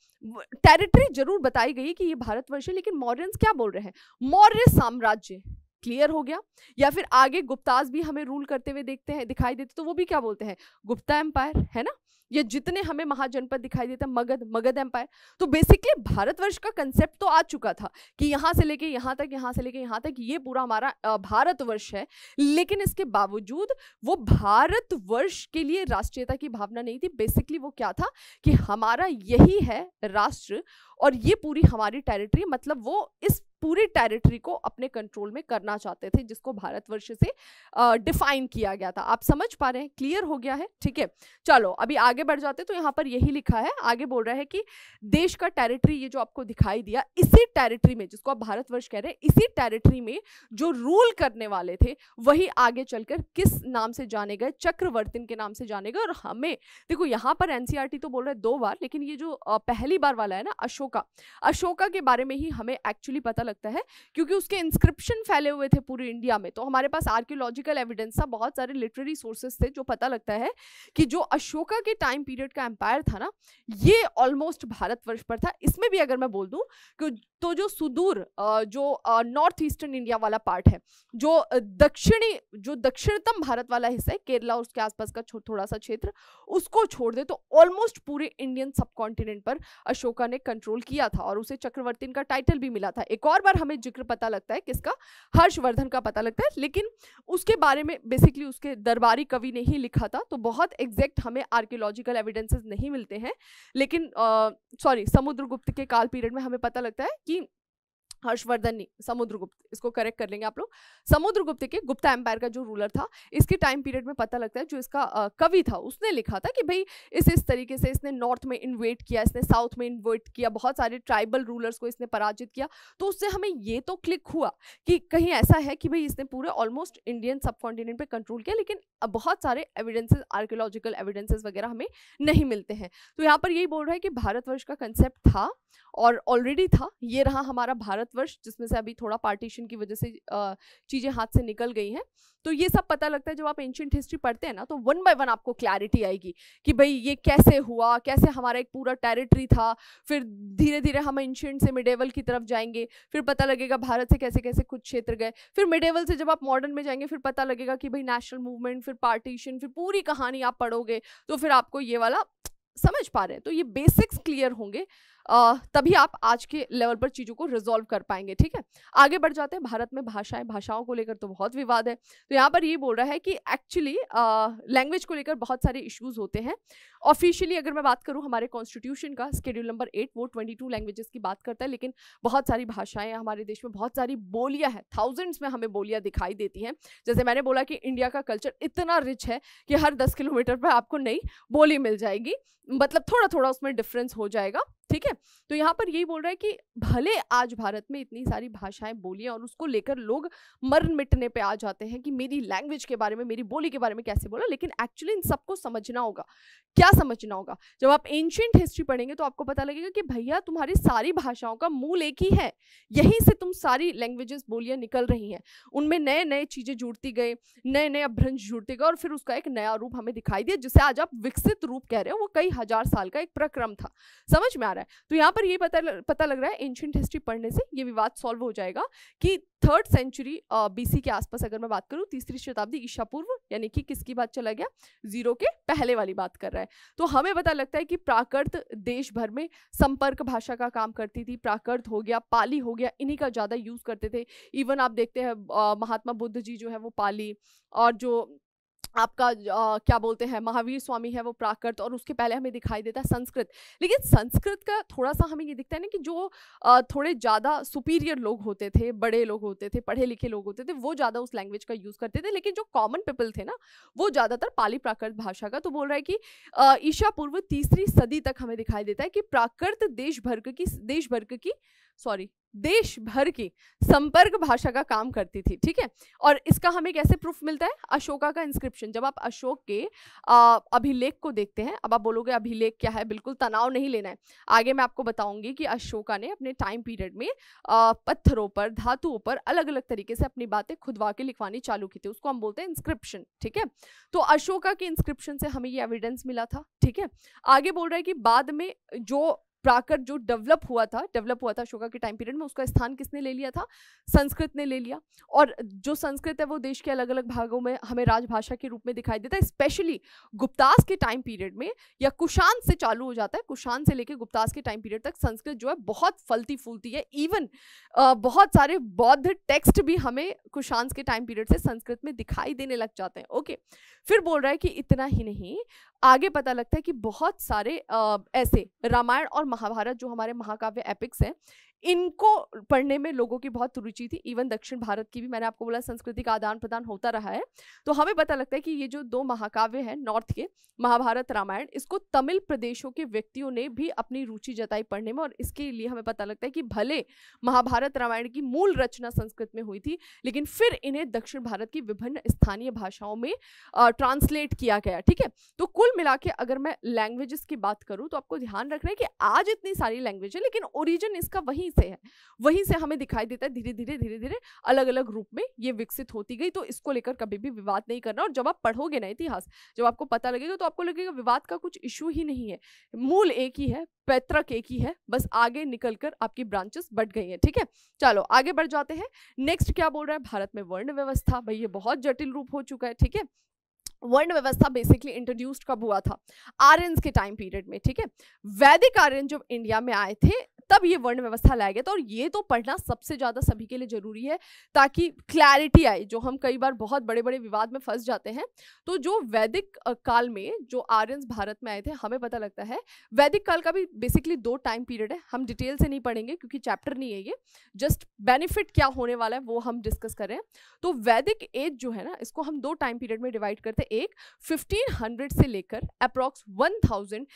टेरिटरी जरूर बताई गई कि ये भारतवर्ष है लेकिन मौर्यन क्या बोल रहे हैं मौर्य साम्राज्य क्लियर हो गया या फिर आगे गुप्ताज भी हमें रूल करते हुए देखते हैं दिखाई देते तो वो भी क्या बोलते हैं गुप्ता एम्पायर है ना ये जितने हमें महाजनपद दिखाई देते मगध मगध एम्पायर तो बेसिकली भारतवर्ष का कंसेप्ट तो आ चुका था कि यहाँ से लेके यहाँ तक यहाँ से लेके यहाँ तक ये पूरा हमारा भारतवर्ष है लेकिन इसके बावजूद वो भारतवर्ष के लिए राष्ट्रीयता की भावना नहीं थी बेसिकली वो क्या था कि हमारा यही है राष्ट्र और ये पूरी हमारी टेरिटरी मतलब वो इस पूरी टेरिटरी को अपने कंट्रोल में करना चाहते थे जिसको भारतवर्ष से डिफाइन किया गया था आप समझ पा रहे हैं क्लियर हो गया है ठीक है चलो अभी आगे बढ़ जाते तो यहाँ पर यही लिखा है आगे बोल रहा है कि देश का टेरिटरी ये जो आपको दिखाई दिया इसी टेरिटरी में जिसको आप भारतवर्ष कह रहे हैं इसी टेरिटरी में जो रूल करने वाले थे वही आगे चलकर किस नाम से जाने गए चक्रवर्तन के नाम से जाने गए और हमें देखो यहाँ पर एनसीईआरटी e तो बोल रहे दो बार लेकिन ये जो पहली बार वाला है ना अशोका अशोका के बारे में ही हमें एक्चुअली पता लगता है क्योंकि उसके इंस्क्रिप्शन फैले हुए थे पूरे इंडिया में तो हमारे पास आर्क्योलॉजिकल एविडेंस था बहुत सारे लिटरेरी सोर्सेज थे जो पता लगता है कि जो अशोका के टाइम पीरियड का एम्पायर था ना ये ऑलमोस्ट भारतवर्ष पर था इसमें भी अगर मैं बोल दूँ कि तो जो सुदूर जो नॉर्थ ईस्टर्न इंडिया वाला पार्ट है जो दक्षिणी जो दक्षिणतम भारत वाला हिस्सा है केरला और उसके आसपास का थोड़ा सा क्षेत्र उसको छोड़ दे तो ऑलमोस्ट पूरे इंडियन सबकॉन्टिनेंट पर अशोका ने कंट्रोल किया था और उसे चक्रवर्ती का टाइटल भी मिला था एक और बार हमें जिक्र पता लगता है किसका हर्षवर्धन का पता लगता है लेकिन उसके बारे में बेसिकली उसके दरबारी कवि ने ही लिखा था तो बहुत एग्जैक्ट हमें आर्कियोलॉजिकल एविडेंसेस नहीं मिलते हैं लेकिन सॉरी समुद्रगुप्त के काल पीरियड में हमें पता लगता है कि हर्षवर्धन नहीं समुद्रगुप्त इसको करेक्ट कर लेंगे आप लोग समुद्रगुप्त के गुप्ता एम्पायर का जो रूलर था इसके टाइम पीरियड में पता लगता है जो इसका आ, कवि था उसने लिखा था कि भाई इस इस तरीके से इसने नॉर्थ में इन्वेट किया इसने साउथ में इन्वेट किया बहुत सारे ट्राइबल रूलर्स को इसने पराजित किया तो उससे हमें ये तो क्लिक हुआ कि कहीं ऐसा है कि भाई इसने पूरे ऑलमोस्ट इंडियन सब कॉन्टिनेंट पर कंट्रोल किया लेकिन बहुत सारे एविडेंसेज आर्कियोलॉजिकल एविडेंसेज वगैरह हमें नहीं मिलते हैं तो यहाँ पर यही बोल रहा है कि भारतवर्ष का कंसेप्ट था और ऑलरेडी था ये रहा हमारा भारत वर्ष जिसमें से अभी थोड़ा पार्टीशन की वजह से चीज़ें हाथ से निकल गई हैं तो ये सब पता लगता है जब आप एंशियंट हिस्ट्री पढ़ते हैं ना तो वन बाय वन आपको क्लैरिटी आएगी कि भाई ये कैसे हुआ कैसे हमारा एक पूरा टेरिटरी था फिर धीरे धीरे हम एंशियंट से मिडेवल की तरफ जाएंगे फिर पता लगेगा भारत से कैसे कैसे कुछ क्षेत्र गए फिर मिडेवल से जब आप मॉडर्न में जाएंगे फिर पता लगेगा कि भाई नेशनल मूवमेंट फिर पार्टीशन फिर पूरी कहानी आप पढ़ोगे तो फिर आपको ये वाला समझ पा रहे हैं तो ये बेसिक्स क्लियर होंगे तभी आप आज के लेवल पर चीज़ों को रिजोल्व कर पाएंगे ठीक है आगे बढ़ जाते हैं भारत में भाषाएं भाषाओं को लेकर तो बहुत विवाद है तो यहाँ पर ये बोल रहा है कि एक्चुअली लैंग्वेज को लेकर बहुत सारे इश्यूज़ होते हैं ऑफिशियली अगर मैं बात करूँ हमारे कॉन्स्टिट्यूशन का स्केड्यूल नंबर एट वो ट्वेंटी लैंग्वेजेस की बात करता है लेकिन बहुत सारी भाषाएँ हमारे देश में बहुत सारी बोलियाँ हैं थाउजेंड्स में हमें बोलियाँ दिखाई देती हैं जैसे मैंने बोला कि इंडिया का कल्चर इतना रिच है कि हर दस किलोमीटर पर आपको नई बोली मिल जाएगी मतलब थोड़ा थोड़ा उसमें डिफरेंस हो जाएगा ठीक है तो यहाँ पर यही बोल रहा है कि भले आज भारत में इतनी सारी भाषाएं बोली और उसको लेकर लोग मरण मिटने पे आ जाते हैं कि मेरी लैंग्वेज के बारे में मेरी बोली के बारे में कैसे बोला लेकिन एक्चुअली इन सबको समझना होगा क्या समझना होगा जब आप एंशियंट हिस्ट्री पढ़ेंगे तो आपको पता लगेगा कि भैया तुम्हारी सारी भाषाओं का मूल एक ही है यहीं से तुम सारी लैंग्वेजेस बोलियाँ निकल रही हैं उनमें नए नए चीज़ें जुड़ती गई नए नए अभ्रंश जुड़ते गए और फिर उसका एक नया रूप हमें दिखाई दिया जिसे आज आप विकसित रूप कह रहे हो वो कई हजार साल का एक प्रक्रम था समझ में आ रहा है है तो यहाँ पर ये पता लग, पता लग रहा है एंशियंट हिस्ट्री पढ़ने से ये विवाद सॉल्व हो जाएगा कि थर्ड सेंचुरी बीसी के आसपास अगर मैं बात करूँ तीसरी शताब्दी ईशा पूर्व यानी कि किसकी बात चला गया जीरो के पहले वाली बात कर रहा है तो हमें पता लगता है कि प्राकृत देश भर में संपर्क भाषा का काम करती थी प्राकृत हो गया पाली हो गया इन्हीं का ज़्यादा यूज़ करते थे इवन आप देखते हैं महात्मा बुद्ध जी जो है वो पाली और जो आपका आ, क्या बोलते हैं महावीर स्वामी है वो प्राकृत और उसके पहले हमें दिखाई देता है संस्कृत लेकिन संस्कृत का थोड़ा सा हमें ये दिखता है ना कि जो आ, थोड़े ज़्यादा सुपीरियर लोग होते थे बड़े लोग होते थे पढ़े लिखे लोग होते थे वो ज़्यादा उस लैंग्वेज का यूज़ करते थे लेकिन जो कॉमन पीपल थे ना वो ज़्यादातर पाली प्राकृत भाषा का तो बोल रहा है कि ईशा पूर्व तीसरी सदी तक हमें दिखाई देता है कि प्राकृत देश भर की देश भर की सॉरी देश भर की संपर्क भाषा का काम करती थी ठीक है और इसका हमें कैसे प्रूफ मिलता है अशोका का इंस्क्रिप्शन जब आप अशोक के अभिलेख को देखते हैं अब आप बोलोगे अभिलेख क्या है बिल्कुल तनाव नहीं लेना है आगे मैं आपको बताऊंगी कि अशोका ने अपने टाइम पीरियड में पत्थरों पर धातुओं पर अलग अलग तरीके से अपनी बातें खुदवा के लिखवानी चालू की थी उसको हम बोलते हैं इंस्क्रिप्शन ठीक है तो अशोका के इंस्क्रिप्शन से हमें ये एविडेंस मिला था ठीक है आगे बोल रहा है कि बाद में जो प्राकृत जो डेवलप हुआ था डेवलप हुआ था अशोका के टाइम पीरियड में उसका स्थान किसने ले लिया था संस्कृत ने ले लिया और जो संस्कृत है वो देश के अलग अलग भागों में हमें राजभाषा के रूप में दिखाई देता है स्पेशली गुप्तास के टाइम पीरियड में या कुशान से चालू हो जाता है कुशान से लेकर गुप्तास के टाइम पीरियड तक संस्कृत जो है बहुत फलती फूलती है इवन बहुत सारे बौद्ध टेक्स्ट भी हमें कुशान के टाइम पीरियड से संस्कृत में दिखाई देने लग जाते हैं ओके फिर बोल रहा है कि इतना ही नहीं आगे पता लगता है कि बहुत सारे ऐसे रामायण और महाभारत जो हमारे महाकाव्य एपिक्स हैं इनको पढ़ने में लोगों की बहुत रुचि थी इवन दक्षिण भारत की भी मैंने आपको बोला संस्कृति का आदान प्रदान होता रहा है तो हमें पता लगता है कि ये जो दो महाकाव्य हैं नॉर्थ के महाभारत रामायण इसको तमिल प्रदेशों के व्यक्तियों ने भी अपनी रुचि जताई पढ़ने में और इसके लिए हमें पता लगता है कि भले महाभारत रामायण की मूल रचना संस्कृत में हुई थी लेकिन फिर इन्हें दक्षिण भारत की विभिन्न स्थानीय भाषाओं में ट्रांसलेट किया गया ठीक है तो कुल मिला के अगर मैं लैंग्वेजेस की बात करूँ तो आपको ध्यान रखना है कि आज इतनी सारी लैंग्वेज है लेकिन ओरिजिन इसका वहीं से है वहीं से हमें दिखाई देता है धीरे धीरे धीरे धीरे अलग अलग रूप में ये विकसित होती गई तो इसको लेकर कभी भी विवाद नहीं करना और जब आप पढ़ोगे ना इतिहास जब आपको पता लगेगा तो आपको लगेगा विवाद का कुछ इशू ही नहीं है मूल एक ही है पैतृक एक ही है बस आगे निकल आपकी ब्रांचेस बढ़ गई हैं ठीक है चलो आगे बढ़ जाते हैं नेक्स्ट क्या बोल रहा है भारत में वर्ण व्यवस्था भाई ये बहुत जटिल रूप हो चुका है ठीक है वर्ण व्यवस्था बेसिकली इंट्रोड्यूस्ड कब हुआ था आर्यन के टाइम पीरियड में ठीक है वैदिक आर्यन जब इंडिया में आए थे तब ये वर्ण व्यवस्था लाया गया था और ये तो पढ़ना सबसे ज़्यादा सभी के लिए ज़रूरी है ताकि क्लैरिटी आए जो हम कई बार बहुत बड़े बड़े विवाद में फंस जाते हैं तो जो वैदिक काल में जो आर्यंस भारत में आए थे हमें पता लगता है वैदिक काल का भी बेसिकली दो टाइम पीरियड है हम डिटेल से नहीं पढ़ेंगे क्योंकि चैप्टर नहीं है ये जस्ट बेनिफिट क्या होने वाला है वो हम डिस्कस करें तो वैदिक एज जो है ना इसको हम दो टाइम पीरियड में डिवाइड करते हैं एक फिफ्टीन से लेकर अप्रॉक्स वन थाउजेंड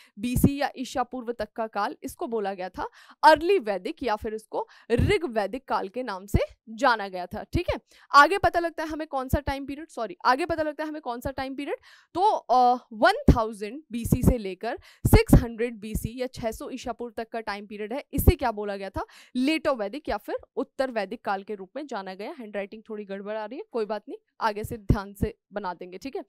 या ईशा पूर्व तक का काल इसको बोला गया था अर्ली वैदिक या फिर उसको ऋग वैदिक काल के नाम से जाना गया था ठीक है आगे पता लगता है हमें कौन सा टाइम पीरियड सॉरी आगे पता लगता है हमें कौन सा टाइम पीरियड तो वन थाउजेंड बी से लेकर सिक्स हंड्रेड बी या छः सौ ईशापुर तक का टाइम पीरियड है इसे क्या बोला गया था लेटो वैदिक या फिर उत्तर वैदिक काल के रूप में जाना गया हैंड थोड़ी गड़बड़ आ रही है कोई बात नहीं आगे से ध्यान से बना देंगे ठीक है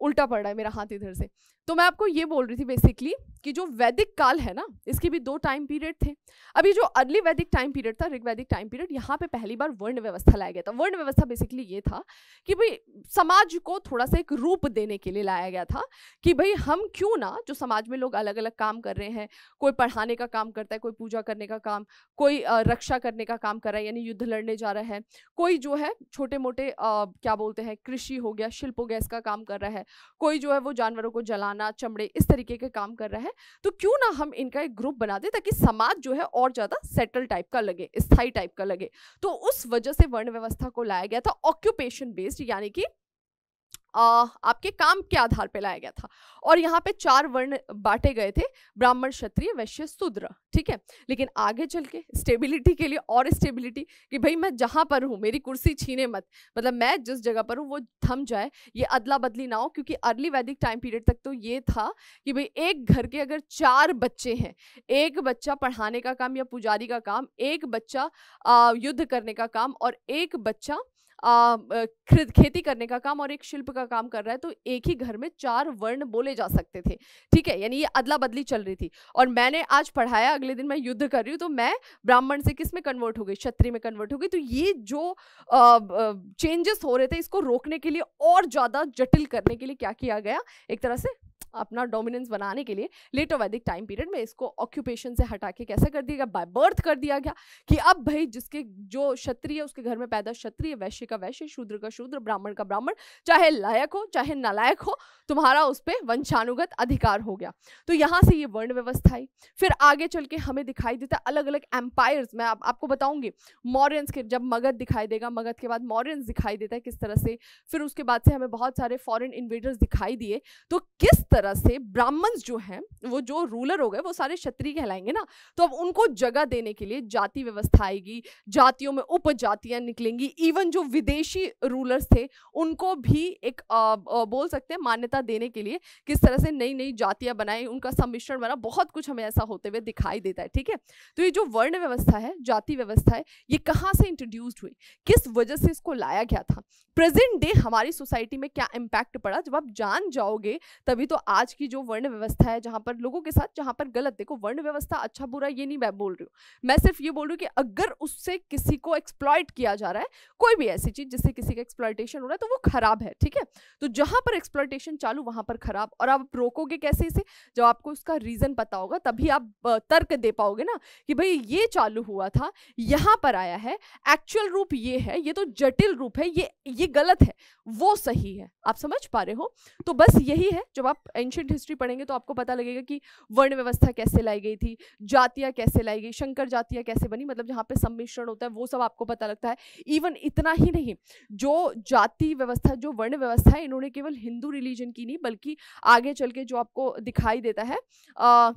उल्टा पड़ रहा है मेरा हाथ इधर से तो मैं आपको ये बोल रही थी बेसिकली कि जो वैदिक काल है ना इसके भी दो टाइम पीरियड थे अभी जो अर्ली वैदिक टाइम पीरियड था ऋग्वैदिक टाइम पीरियड यहाँ पे पहली बार वर्ण व्यवस्था लाया गया था वर्ण व्यवस्था बेसिकली ये था कि भाई समाज को थोड़ा सा एक रूप देने के लिए लाया गया था कि भाई हम क्यों ना जो समाज में लोग अलग अलग काम कर रहे हैं कोई पढ़ाने का काम करता है कोई पूजा करने का काम कोई रक्षा करने का काम कर रहा है यानी युद्ध लड़ने जा रहा है कोई जो है छोटे मोटे क्या बोलते हैं कृषि हो गया शिल्प हो गया इसका काम कर रहा है कोई जो है वो जानवरों को जलाना चमड़े इस तरीके के काम कर रहा है तो क्यों ना हम इनका एक ग्रुप बना दें ताकि समाज जो है और ज़्यादा सेटल टाइप का लगे स्थाई टाइप का लगे तो उस वजह से वर्ण व्यवस्था को लाया गया था ऑक्यूपेशन बेस्ड यानी कि आपके काम के आधार पर लाया गया था और यहाँ पे चार वर्ण बांटे गए थे ब्राह्मण क्षत्रिय वैश्य शूद्र ठीक है लेकिन आगे चल के स्टेबिलिटी के लिए और स्टेबिलिटी कि भाई मैं जहाँ पर हूँ मेरी कुर्सी छीने मत मतलब मैं जिस जगह पर हूँ वो थम जाए ये अदला बदली ना हो क्योंकि अर्ली वैदिक टाइम पीरियड तक तो ये था कि भाई एक घर के अगर चार बच्चे हैं एक बच्चा पढ़ाने का काम या पुजारी का काम एक बच्चा युद्ध करने का काम और एक बच्चा आ, खेती करने का काम और एक शिल्प का काम कर रहा है तो एक ही घर में चार वर्ण बोले जा सकते थे ठीक है यानी ये अदला बदली चल रही थी और मैंने आज पढ़ाया अगले दिन मैं युद्ध कर रही हूँ तो मैं ब्राह्मण से किस में कन्वर्ट हो गई क्षत्रिय में कन्वर्ट हो गई तो ये जो चेंजेस हो रहे थे इसको रोकने के लिए और ज़्यादा जटिल करने के लिए क्या किया गया एक तरह से अपना डोमिनेंस बनाने के लिए लेटो वैदिक टाइम पीरियड में इसको ऑक्यूपेशन से हटा के कैसे कर दिया गया बाय बर्थ कर दिया गया कि अब भाई जिसके जो क्षत्रिय उसके घर में पैदा क्षत्रिय वैश्य का वैश्य शूद्र का शूद्र ब्राह्मण का ब्राह्मण चाहे लायक हो चाहे नालायक हो तुम्हारा उस पर वंशानुगत अधिकार हो गया तो यहाँ से ये वर्ण व्यवस्था आई फिर आगे चल के हमें दिखाई देता अलग अलग एम्पायर्स मैं आप, आपको बताऊंगी मॉरियंस के जब मगध दिखाई देगा मगध के बाद मॉरियंस दिखाई देता है किस तरह से फिर उसके बाद से हमें बहुत सारे फॉरेन इन्वेडर्स दिखाई दिए तो किस तरह तरह से ब्राह्मण्स जो हैं वो जो रूलर हो गए वो सारे क्षत्रिय कहलाएंगे ना तो अब उनको जगह देने के लिए जाति व्यवस्था आएगी जातियों में उपजातियां निकलेंगी इवन जो विदेशी रूलर्स थे उनको भी एक आ, आ, बोल सकते हैं मान्यता देने के लिए किस तरह से नई नई जातियां बनाई उनका सम्मिश्रण बना बहुत कुछ हमें ऐसा होते हुए दिखाई देता है ठीक है तो ये जो वर्ण व्यवस्था है जाति व्यवस्था है ये कहाँ से इंट्रोड्यूस्ड हुई किस वजह से इसको लाया गया था प्रेजेंट डे हमारी सोसाइटी में क्या इम्पैक्ट पड़ा जब आप जान जाओगे तभी तो आज की जो वर्ण व्यवस्था है जहाँ पर लोगों के साथ जहाँ पर गलत देखो वर्ण व्यवस्था अच्छा बुरा ये नहीं मैं बोल रही हूँ मैं सिर्फ ये बोल रही हूँ कि अगर उससे किसी को एक्सप्लॉयट किया जा रहा है कोई भी ऐसी चीज़ जिससे किसी का एक्सप्लॉयटेशन हो रहा है तो वो खराब है ठीक है तो जहाँ पर एक्सप्लॉयटेशन चालू वहाँ पर खराब और आप रोकोगे कैसे इसे जब आपको उसका रीज़न पता होगा तभी आप तर्क दे पाओगे ना कि भाई ये चालू हुआ था यहाँ पर आया है एक्चुअल रूप ये है ये तो जटिल रूप है ये ये गलत है वो सही है आप समझ पा रहे हो तो बस यही है जब आप एंशियंट हिस्ट्री पढ़ेंगे तो आपको पता लगेगा कि वर्ण व्यवस्था कैसे लाई गई थी जातियाँ कैसे लाई गई शंकर जातियाँ कैसे बनी मतलब जहाँ पे सम्मिश्रण होता है वो सब आपको पता लगता है इवन इतना ही नहीं जो जाति व्यवस्था जो वर्ण व्यवस्था है इन्होंने केवल हिंदू रिलीजन की नहीं बल्कि आगे चल के जो आपको दिखाई देता है आ,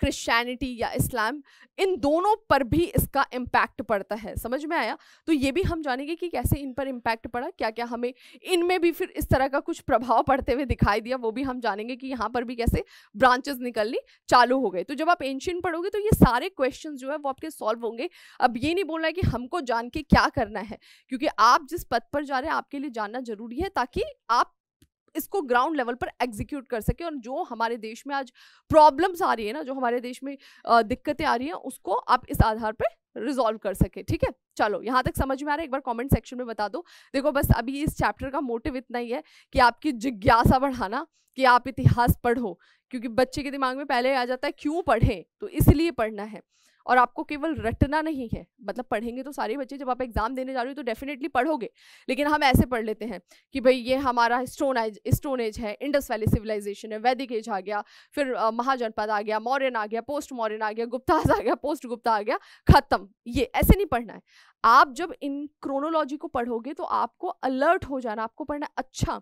क्रिश्चियनिटी या इस्लाम इन दोनों पर भी इसका इम्पैक्ट पड़ता है समझ में आया तो ये भी हम जानेंगे कि कैसे इन पर इम्पैक्ट पड़ा क्या क्या हमें इनमें भी फिर इस तरह का कुछ प्रभाव पड़ते हुए दिखाई दिया वो भी हम जानेंगे कि यहाँ पर भी कैसे ब्रांचेस निकलनी चालू हो गए तो जब आप एंशियन पढ़ोगे तो ये सारे क्वेश्चन जो है वो आपके सॉल्व होंगे अब ये नहीं बोलना है कि हमको जान के क्या करना है क्योंकि आप जिस पद पर जा रहे हैं आपके लिए जानना जरूरी है ताकि आप इसको ग्राउंड लेवल पर एग्जीक्यूट कर सके और जो हमारे देश में आज प्रॉब्लम्स आ रही है ना जो हमारे देश में दिक्कतें आ रही हैं उसको आप इस आधार पर रिजॉल्व कर सके ठीक है चलो यहाँ तक समझ में आ रहा है एक बार कमेंट सेक्शन में बता दो देखो बस अभी इस चैप्टर का मोटिव इतना ही है कि आपकी जिज्ञासा बढ़ाना कि आप इतिहास पढ़ो क्योंकि बच्चे के दिमाग में पहले आ जाता है क्यों पढ़े तो इसलिए पढ़ना है और आपको केवल रटना नहीं है मतलब पढ़ेंगे तो सारे बच्चे जब आप एग्ज़ाम देने जा रहे हो तो डेफिनेटली पढ़ोगे लेकिन हम ऐसे पढ़ लेते हैं कि भाई ये हमारा स्टोन एज स्टोन एज है इंडस वैली सिविलाइजेशन है वैदिक एज आ गया फिर महाजनपद आ गया मौर्यन आ गया पोस्ट मौर्यन आ गया गुप्ताज आ गया पोस्ट गुप्ता आ गया ख़त्म ये ऐसे नहीं पढ़ना है आप जब इन क्रोनोलॉजी को पढ़ोगे तो आपको अलर्ट हो जाना आपको पढ़ना अच्छा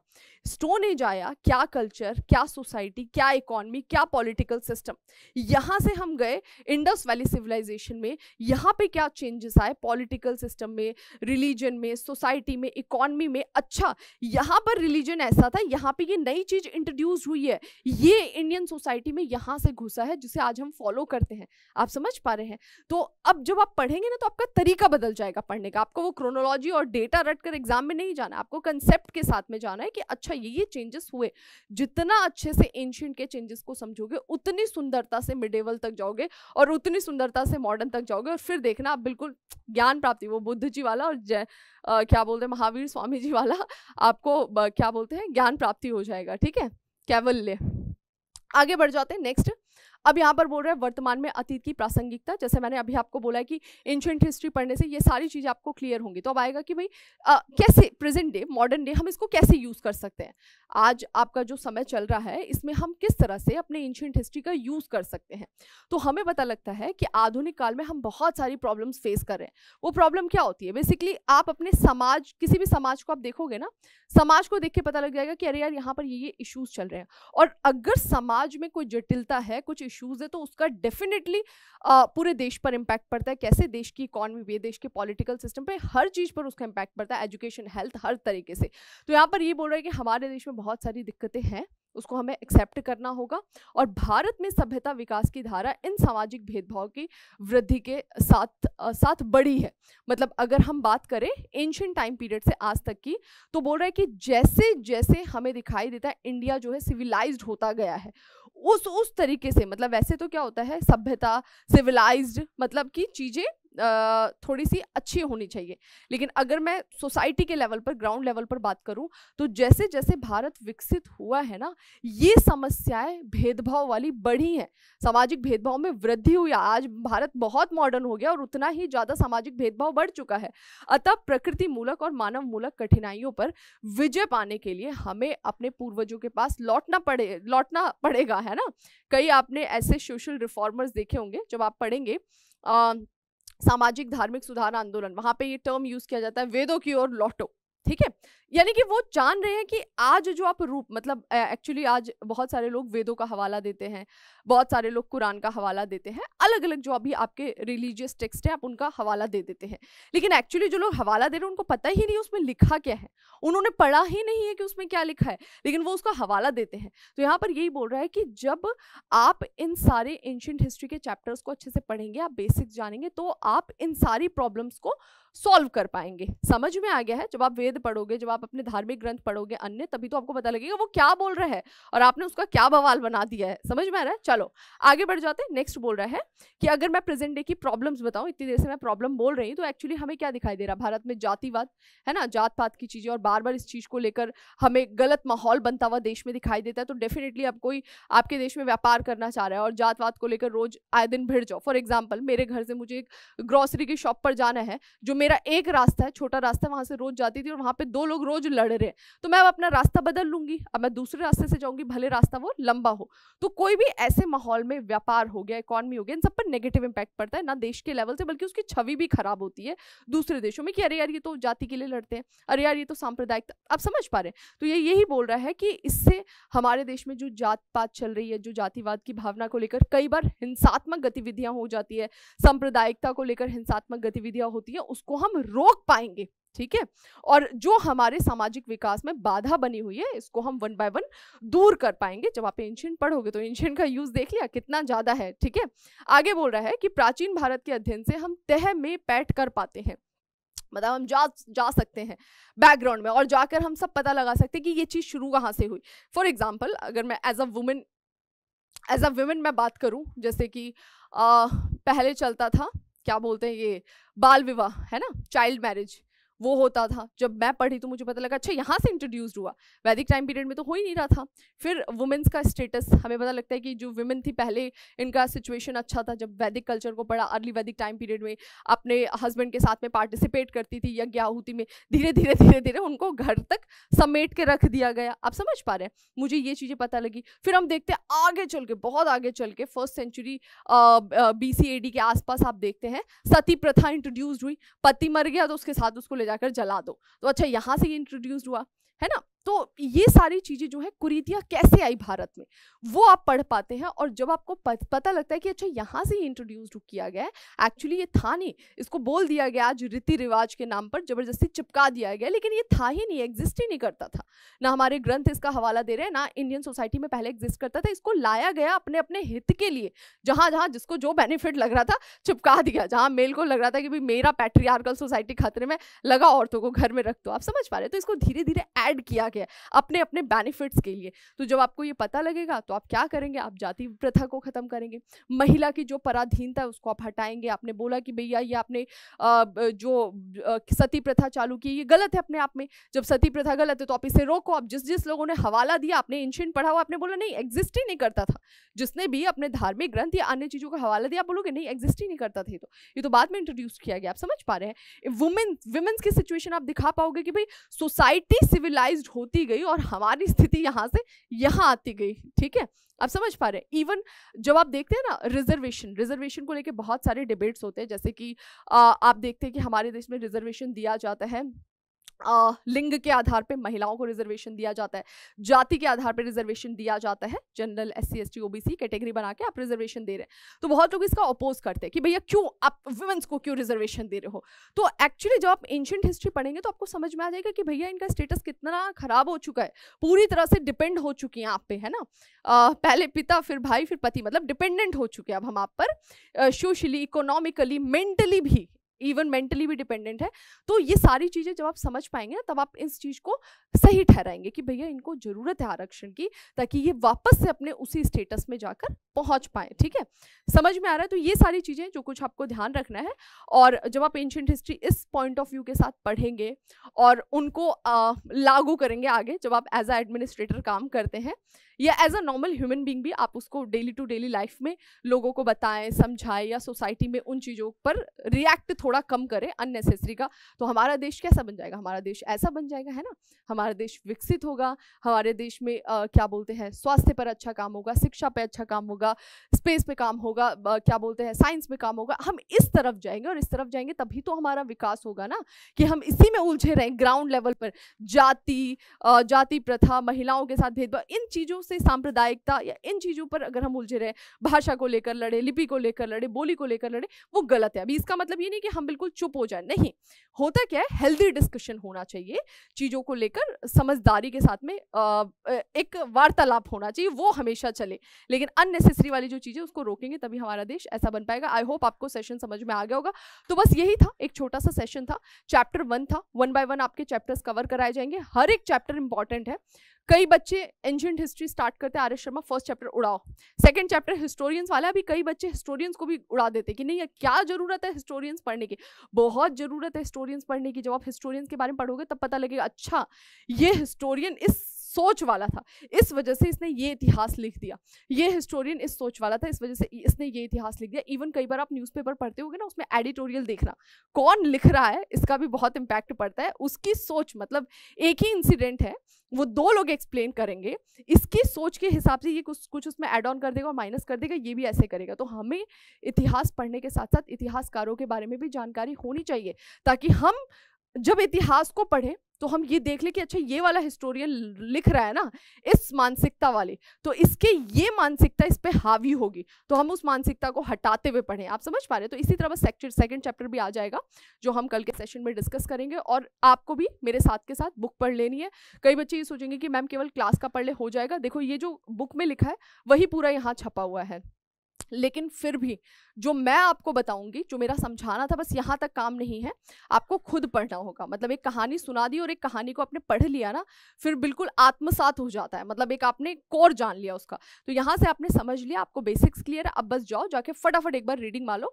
स्टोन एज आया क्या कल्चर क्या सोसाइटी क्या इकोनमी क्या पॉलिटिकल सिस्टम यहाँ से हम गए इंडस वैली सिविलाइजेशन में यहाँ पे क्या चेंजेस आए पॉलिटिकल सिस्टम में रिलीजन में सोसाइटी में इकॉनमी में अच्छा यहाँ पर रिलीजन ऐसा था यहाँ पर ये नई चीज़ इंट्रोड्यूस हुई है ये इंडियन सोसाइटी में यहाँ से घुसा है जिसे आज हम फॉलो करते हैं आप समझ पा रहे हैं तो अब जब आप पढ़ेंगे ना तो आपका तरीका बदल जाए जाएगा पढ़ने का आपको वो क्रोनोलॉजी और डेटा रट कर एग्जाम में नहीं जाना आपको कंसेप्ट के साथ में जाना है कि अच्छा ये ये चेंजेस हुए जितना अच्छे से एंशियंट के चेंजेस को समझोगे उतनी सुंदरता से मिडेवल तक जाओगे और उतनी सुंदरता से मॉडर्न तक जाओगे और फिर देखना आप बिल्कुल ज्ञान प्राप्ति वो बुद्ध जी वाला और जय क्या बोलते हैं महावीर स्वामी जी वाला आपको क्या बोलते हैं ज्ञान प्राप्ति हो जाएगा ठीक है कैवल्य आगे बढ़ जाते हैं नेक्स्ट अब यहाँ पर बोल रहे हैं वर्तमान में अतीत की प्रासंगिकता जैसे मैंने अभी आपको बोला है कि एंशियंट हिस्ट्री पढ़ने से ये सारी चीज़ें आपको क्लियर होंगी तो अब आएगा कि भाई आ, कैसे प्रेजेंट डे मॉडर्न डे हम इसको कैसे यूज़ कर सकते हैं आज आपका जो समय चल रहा है इसमें हम किस तरह से अपने एंशियंट हिस्ट्री का यूज़ कर सकते हैं तो हमें पता लगता है कि आधुनिक काल में हम बहुत सारी प्रॉब्लम्स फेस कर रहे हैं वो प्रॉब्लम क्या होती है बेसिकली आप अपने समाज किसी भी समाज को आप देखोगे ना समाज को देख के पता लग जाएगा कि अरे यार यहाँ पर ये ये इशूज़ चल रहे हैं और अगर समाज में कोई जटिलता है कुछ इश्यूज है तो उसका डेफिनेटली पूरे देश पर इम्पैक्ट पड़ता है कैसे देश की इकॉनमी पे देश के पॉलिटिकल सिस्टम पे हर चीज़ पर उसका इम्पैक्ट पड़ता है एजुकेशन हेल्थ हर तरीके से तो यहाँ पर ये बोल रहा है कि हमारे देश में बहुत सारी दिक्कतें हैं उसको हमें एक्सेप्ट करना होगा और भारत में सभ्यता विकास की धारा इन सामाजिक भेदभाव की वृद्धि के साथ आ, साथ बढ़ी है मतलब अगर हम बात करें एंशियन टाइम पीरियड से आज तक की तो बोल रहा है कि जैसे जैसे हमें दिखाई देता है इंडिया जो है सिविलाइज्ड होता गया है उस उस तरीके से मतलब वैसे तो क्या होता है सभ्यता सिविलाइज्ड मतलब कि चीज़ें थोड़ी सी अच्छी होनी चाहिए लेकिन अगर मैं सोसाइटी के लेवल पर ग्राउंड लेवल पर बात करूं तो जैसे जैसे भारत विकसित हुआ है ना ये समस्याएं भेदभाव वाली बढ़ी हैं सामाजिक भेदभाव में वृद्धि हुई आज भारत बहुत मॉडर्न हो गया और उतना ही ज़्यादा सामाजिक भेदभाव बढ़ चुका है अतः प्रकृति मूलक और मानव मूलक कठिनाइयों पर विजय पाने के लिए हमें अपने पूर्वजों के पास लौटना पड़े लौटना पड़ेगा है ना कई आपने ऐसे सोशल रिफॉर्मर्स देखे होंगे जब आप पढ़ेंगे सामाजिक धार्मिक सुधार आंदोलन वहां पे ये टर्म यूज़ किया जाता है वेदों की ओर लौटो ठीक है यानी कि वो जान रहे हैं कि आज जो आप रूप मतलब एक्चुअली आज बहुत सारे लोग वेदों का हवाला देते हैं बहुत सारे लोग कुरान का हवाला देते हैं अलग अलग जो अभी आपके रिलीजियस टेक्स्ट हैं आप उनका हवाला दे देते हैं लेकिन एक्चुअली जो लोग हवाला दे रहे हैं उनको पता ही नहीं उसमें लिखा क्या है उन्होंने पढ़ा ही नहीं है कि उसमें क्या लिखा है लेकिन वो उसका हवाला देते हैं तो यहाँ पर यही बोल रहा है कि जब आप इन सारे एंशंट हिस्ट्री के चैप्टर्स को अच्छे से पढ़ेंगे आप बेसिक्स जानेंगे तो आप इन सारी प्रॉब्लम्स को सॉल्व कर पाएंगे समझ में आ गया है जब आप वेद पढ़ोगे जब आप आप अपने धार्मिक ग्रंथ पढ़ोगे अन्य तभी तो आपको पता लगेगा वो क्या बोल रहा है और आपने उसका क्या बवाल बना दिया है समझ में आ रहा है चलो आगे बढ़ जाते हैं नेक्स्ट बोल रहा है कि अगर मैं प्रेजेंट डे की प्रॉब्लम्स बताऊँ इतनी देर से मैं प्रॉब्लम बोल रही हूँ तो एक्चुअली हमें क्या दिखाई दे रहा है भारत में जातिवाद है ना जात पात की चीज़ें और बार बार इस चीज़ को लेकर हमें गलत माहौल बनता हुआ देश में दिखाई देता है तो डेफिनेटली आप कोई आपके देश में व्यापार करना चाह रहा है और जातवाद को लेकर रोज आए दिन भिड़ जाओ फॉर एग्जाम्पल मेरे घर से मुझे एक ग्रॉसरी की शॉप पर जाना है जो मेरा एक रास्ता है छोटा रास्ता वहाँ से रोज जाती थी और वहाँ पे दो लोग रोज लड़ रहे हैं तो मैं अब अपना रास्ता बदल लूंगी अब मैं दूसरे रास्ते से जाऊंगी भले रास्ता वो लंबा हो तो कोई भी ऐसे माहौल में व्यापार हो गया इकॉनमी हो गया इन सब पर नेगेटिव इंपैक्ट पड़ता है ना देश के लेवल से बल्कि उसकी छवि भी खराब होती है दूसरे देशों में कि अरे यार ये तो जाति के लिए लड़ते हैं अरे यार ये तो सांप्रदायिक आप समझ पा रहे हैं तो ये यही बोल रहा है कि इससे हमारे देश में जो जात पात चल रही है जो जातिवाद की भावना को लेकर कई बार हिंसात्मक गतिविधियां हो जाती है सांप्रदायिकता को लेकर हिंसात्मक गतिविधियां होती है उसको हम रोक पाएंगे ठीक है और जो हमारे सामाजिक विकास में बाधा बनी हुई है इसको हम वन बाय वन दूर कर पाएंगे जब आप एंशियन पढ़ोगे तो एंशियन का यूज देख लिया कितना ज्यादा है ठीक है आगे बोल रहा है कि प्राचीन भारत के अध्ययन से हम तह में पैठ कर पाते हैं मतलब हम जा जा सकते हैं बैकग्राउंड में और जाकर हम सब पता लगा सकते हैं कि ये चीज़ शुरू कहाँ से हुई फॉर एग्जाम्पल अगर मैं as a woman as a woman मैं बात करूँ जैसे कि आ, पहले चलता था क्या बोलते हैं ये बाल विवाह है ना चाइल्ड मैरिज वो होता था जब मैं पढ़ी तो मुझे पता लगा अच्छा यहाँ से इंट्रोड्यूस हुआ वैदिक टाइम पीरियड में तो हो ही नहीं रहा था फिर वुमेंस का स्टेटस हमें पता लगता है कि जो वुमेन थी पहले इनका सिचुएशन अच्छा था जब वैदिक कल्चर को पढ़ा अर्ली वैदिक टाइम पीरियड में अपने हस्बैंड के साथ में पार्टिसिपेट करती थी यज्ञाहुति में धीरे धीरे धीरे धीरे उनको घर तक समेट के रख दिया गया आप समझ पा रहे हैं मुझे ये चीज़ें पता लगी फिर हम देखते हैं आगे चल के बहुत आगे चल के फर्स्ट सेंचुरी बी सी के आसपास आप देखते हैं सती प्रथा इंट्रोड्यूस्ड हुई पति मर गया तो उसके साथ उसको जाकर जला दो तो अच्छा यहाँ से ये इंट्रोड्यूस हुआ है ना तो ये सारी चीज़ें जो है कुरीतियाँ कैसे आई भारत में वो आप पढ़ पाते हैं और जब आपको पता लगता है कि अच्छा यहाँ से ही इंट्रोड्यूस किया गया है एक्चुअली ये था नहीं इसको बोल दिया गया आज रीति रिवाज के नाम पर ज़बरदस्ती चिपका दिया गया लेकिन ये था ही नहीं एग्जिस्ट ही नहीं करता था ना हमारे ग्रंथ इसका हवाला दे रहे हैं ना इंडियन सोसाइटी में पहले एग्जिस्ट करता था इसको लाया गया अपने अपने हित के लिए जहाँ जहाँ जिसको जो बेनिफिट लग रहा था चिपका दिया जहाँ मेल को लग रहा था कि भाई मेरा पैट्रियार्कल सोसाइटी खतरे में लगा औरतों को घर में रख दो आप समझ पा रहे तो इसको धीरे धीरे ऐड किया के है अपने अपने बेनिफिट्स के लिए तो जब आपको ये पता लगेगा तो आप क्या करेंगे आप जाति प्रथा को ख़त्म करेंगे महिला की जो पराधीनता है उसको आप हटाएंगे आपने बोला कि भैया ये आपने जो सती प्रथा चालू की ये गलत है अपने आप में जब सती प्रथा गलत है तो आप इसे रोको आप जिस जिस लोगों ने हवाला दिया आपने इंशियन पढ़ा हुआ आपने बोला नहीं एग्जिस्ट ही नहीं करता था जिसने भी अपने धार्मिक ग्रंथ या अन्य चीज़ों का हवाला दिया आप बोलोगे नहीं एग्जिस्ट ही नहीं करता था तो ये तो बाद में इंट्रोड्यूस किया गया आप समझ पा रहे हैं वुमेन्स वुमेन्स की सिचुएशन आप दिखा पाओगे कि भाई सोसाइटी सिविलाइज्ड हो होती गई और हमारी स्थिति यहाँ से यहाँ आती गई ठीक है आप समझ पा रहे हैं इवन जब आप देखते हैं ना रिजर्वेशन रिजर्वेशन को लेके बहुत सारे डिबेट्स होते हैं जैसे कि आ, आप देखते हैं कि हमारे देश में रिजर्वेशन दिया जाता है आ, लिंग के आधार पे महिलाओं को रिजर्वेशन दिया जाता है जाति के आधार पे रिजर्वेशन दिया जाता है general S C S T O B C category बना के आप रिजर्वेशन दे रहे हैं तो बहुत लोग इसका अपोज करते हैं कि भैया क्यों आप वुमेंस को क्यों रिजर्वेशन दे रहे हो तो एक्चुअली जब आप एंशियंट हिस्ट्री पढ़ेंगे तो आपको समझ में आ जाएगा कि भैया इनका स्टेटस कितना खराब हो चुका है पूरी तरह से डिपेंड हो चुकी हैं आप पे है ना आ, पहले पिता फिर भाई फिर पति मतलब डिपेंडेंट हो चुके हैं अब हम आप पर सोशली इकोनॉमिकली मेंटली भी इवन मेंटली भी डिपेंडेंट है तो ये सारी चीज़ें जब आप समझ पाएंगे ना तब आप इस चीज़ को सही ठहराएंगे कि भैया इनको ज़रूरत है आरक्षण की ताकि ये वापस से अपने उसी स्टेटस में जाकर पहुंच पाए ठीक है समझ में आ रहा है तो ये सारी चीज़ें जो कुछ आपको ध्यान रखना है और जब आप एंशंट हिस्ट्री इस पॉइंट ऑफ व्यू के साथ पढ़ेंगे और उनको आ, लागू करेंगे आगे जब आप एज अ एडमिनिस्ट्रेटर काम करते हैं या as a normal human being भी आप उसको डेली टू डेली लाइफ में लोगों को बताएं समझाएं या सोसाइटी में उन चीज़ों पर रिएक्ट थोड़ा कम करें अननेसेसरी का तो हमारा देश कैसा बन जाएगा हमारा देश ऐसा बन जाएगा है ना हमारा देश विकसित होगा हमारे देश में आ, क्या बोलते हैं स्वास्थ्य पर अच्छा काम होगा शिक्षा पर अच्छा काम होगा स्पेस पर काम होगा आ, क्या बोलते हैं साइंस में काम होगा हम इस तरफ जाएंगे और इस तरफ जाएंगे तभी तो हमारा विकास होगा ना कि हम इसी में उलझे रहें ग्राउंड लेवल पर जाति जाति प्रथा महिलाओं के साथ भेदभाव इन चीज़ों से सांप्रदायिकता या इन चीज़ों पर अगर हम उलझे रहे भाषा को लेकर लड़े लिपि को लेकर लड़े बोली को लेकर लड़े वो गलत है अभी इसका मतलब ये नहीं कि हम बिल्कुल चुप हो जाए नहीं होता क्या है हेल्दी डिस्कशन होना चाहिए चीज़ों को लेकर समझदारी के साथ में एक वार्तालाप होना चाहिए वो हमेशा चले लेकिन अननेसेसरी वाली जो चीज़ें उसको रोकेंगे तभी हमारा देश ऐसा बन पाएगा आई होप आपको सेशन समझ में आ गया होगा तो बस यही था एक छोटा सा सेशन था चैप्टर वन था वन बाय वन आपके चैप्टर्स कवर कराए जाएंगे हर एक चैप्टर इंपॉर्टेंट है कई बच्चे एंशियंट हिस्ट्री स्टार्ट करते R S Sharma first chapter उड़ाओ सेकंड चैप्टर हिस्टोरियंस वाला अभी कई बच्चे हिस्टोरियंस को भी उड़ा देते कि नहीं क्या जरूरत है हिस्टोरियंस पढ़ने की बहुत ज़रूरत है हिस्टोरियंस पढ़ने की जब आप हिस्टोरियंस के बारे में पढ़ोगे तब पता लगेगा अच्छा ये हिस्टोरियन इस सोच वाला था इस वजह से इसने ये इतिहास लिख दिया ये हिस्टोरियन इस सोच वाला था इस वजह से इसने ये इतिहास लिख दिया इवन कई बार आप न्यूज़पेपर पढ़ते होगे ना उसमें एडिटोरियल देखना कौन लिख रहा है इसका भी बहुत इम्पैक्ट पड़ता है उसकी सोच मतलब एक ही इंसिडेंट है वो दो लोग एक्सप्लेन करेंगे इसकी सोच के हिसाब से ये कुछ कुछ उसमें ऐड ऑन कर देगा और माइनस कर देगा ये भी ऐसे करेगा तो हमें इतिहास पढ़ने के साथ साथ इतिहासकारों के बारे में भी जानकारी होनी चाहिए ताकि हम जब इतिहास को पढ़ें तो हम ये देख ले कि अच्छा ये वाला हिस्टोरियन लिख रहा है ना इस मानसिकता वाले तो इसके ये मानसिकता इस पर हावी होगी तो हम उस मानसिकता को हटाते हुए पढ़ें आप समझ पा रहे हैं तो इसी तरह बस सेक्चर सेकंड चैप्टर भी आ जाएगा जो हम कल के सेशन में डिस्कस करेंगे और आपको भी मेरे साथ के साथ बुक पढ़ लेनी है कई बच्चे ये सोचेंगे कि मैम केवल क्लास का पढ़ ले हो जाएगा देखो ये जो बुक में लिखा है वही पूरा यहाँ छपा हुआ है लेकिन फिर भी जो मैं आपको बताऊंगी जो मेरा समझाना था बस यहाँ तक काम नहीं है आपको खुद पढ़ना होगा मतलब एक कहानी सुना दी और एक कहानी को आपने पढ़ लिया ना फिर बिल्कुल आत्मसात हो जाता है मतलब एक आपने कोर जान लिया उसका तो यहाँ से आपने समझ लिया आपको बेसिक्स क्लियर है अब बस जाओ जाके फटाफट एक बार रीडिंग मान लो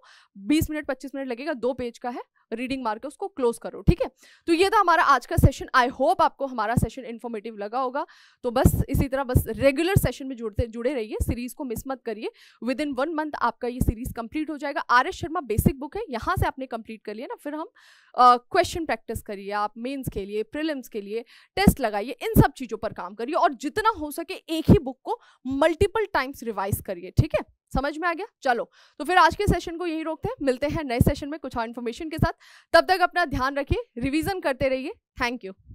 बीस मिनट पच्चीस मिनट लगेगा दो पेज का है रीडिंग मार के उसको क्लोज करो ठीक है तो ये था हमारा आज का सेशन आई होप आपको हमारा सेशन इन्फॉर्मेटिव लगा होगा तो बस इसी तरह बस रेगुलर सेशन में जुड़ते जुड़े रहिए सीरीज़ को मिस मत करिए विद इन वन मंथ आपका ये सीरीज़ कंप्लीट हो जाएगा R S Sharma basic book है यहाँ से आपने कंप्लीट कर लिया ना फिर हम क्वेश्चन प्रैक्टिस करिए आप मेन्स के लिए प्रिलिम्स के लिए टेस्ट लगाइए इन सब चीज़ों पर काम करिए और जितना हो सके एक ही बुक को मल्टीपल टाइम्स रिवाइज करिए ठीक है समझ में आ गया चलो तो फिर आज के सेशन को यही रोकते हैं मिलते हैं नए सेशन में कुछ और इन्फॉर्मेशन के साथ तब तक अपना ध्यान रखिए रिविजन करते रहिए थैंक यू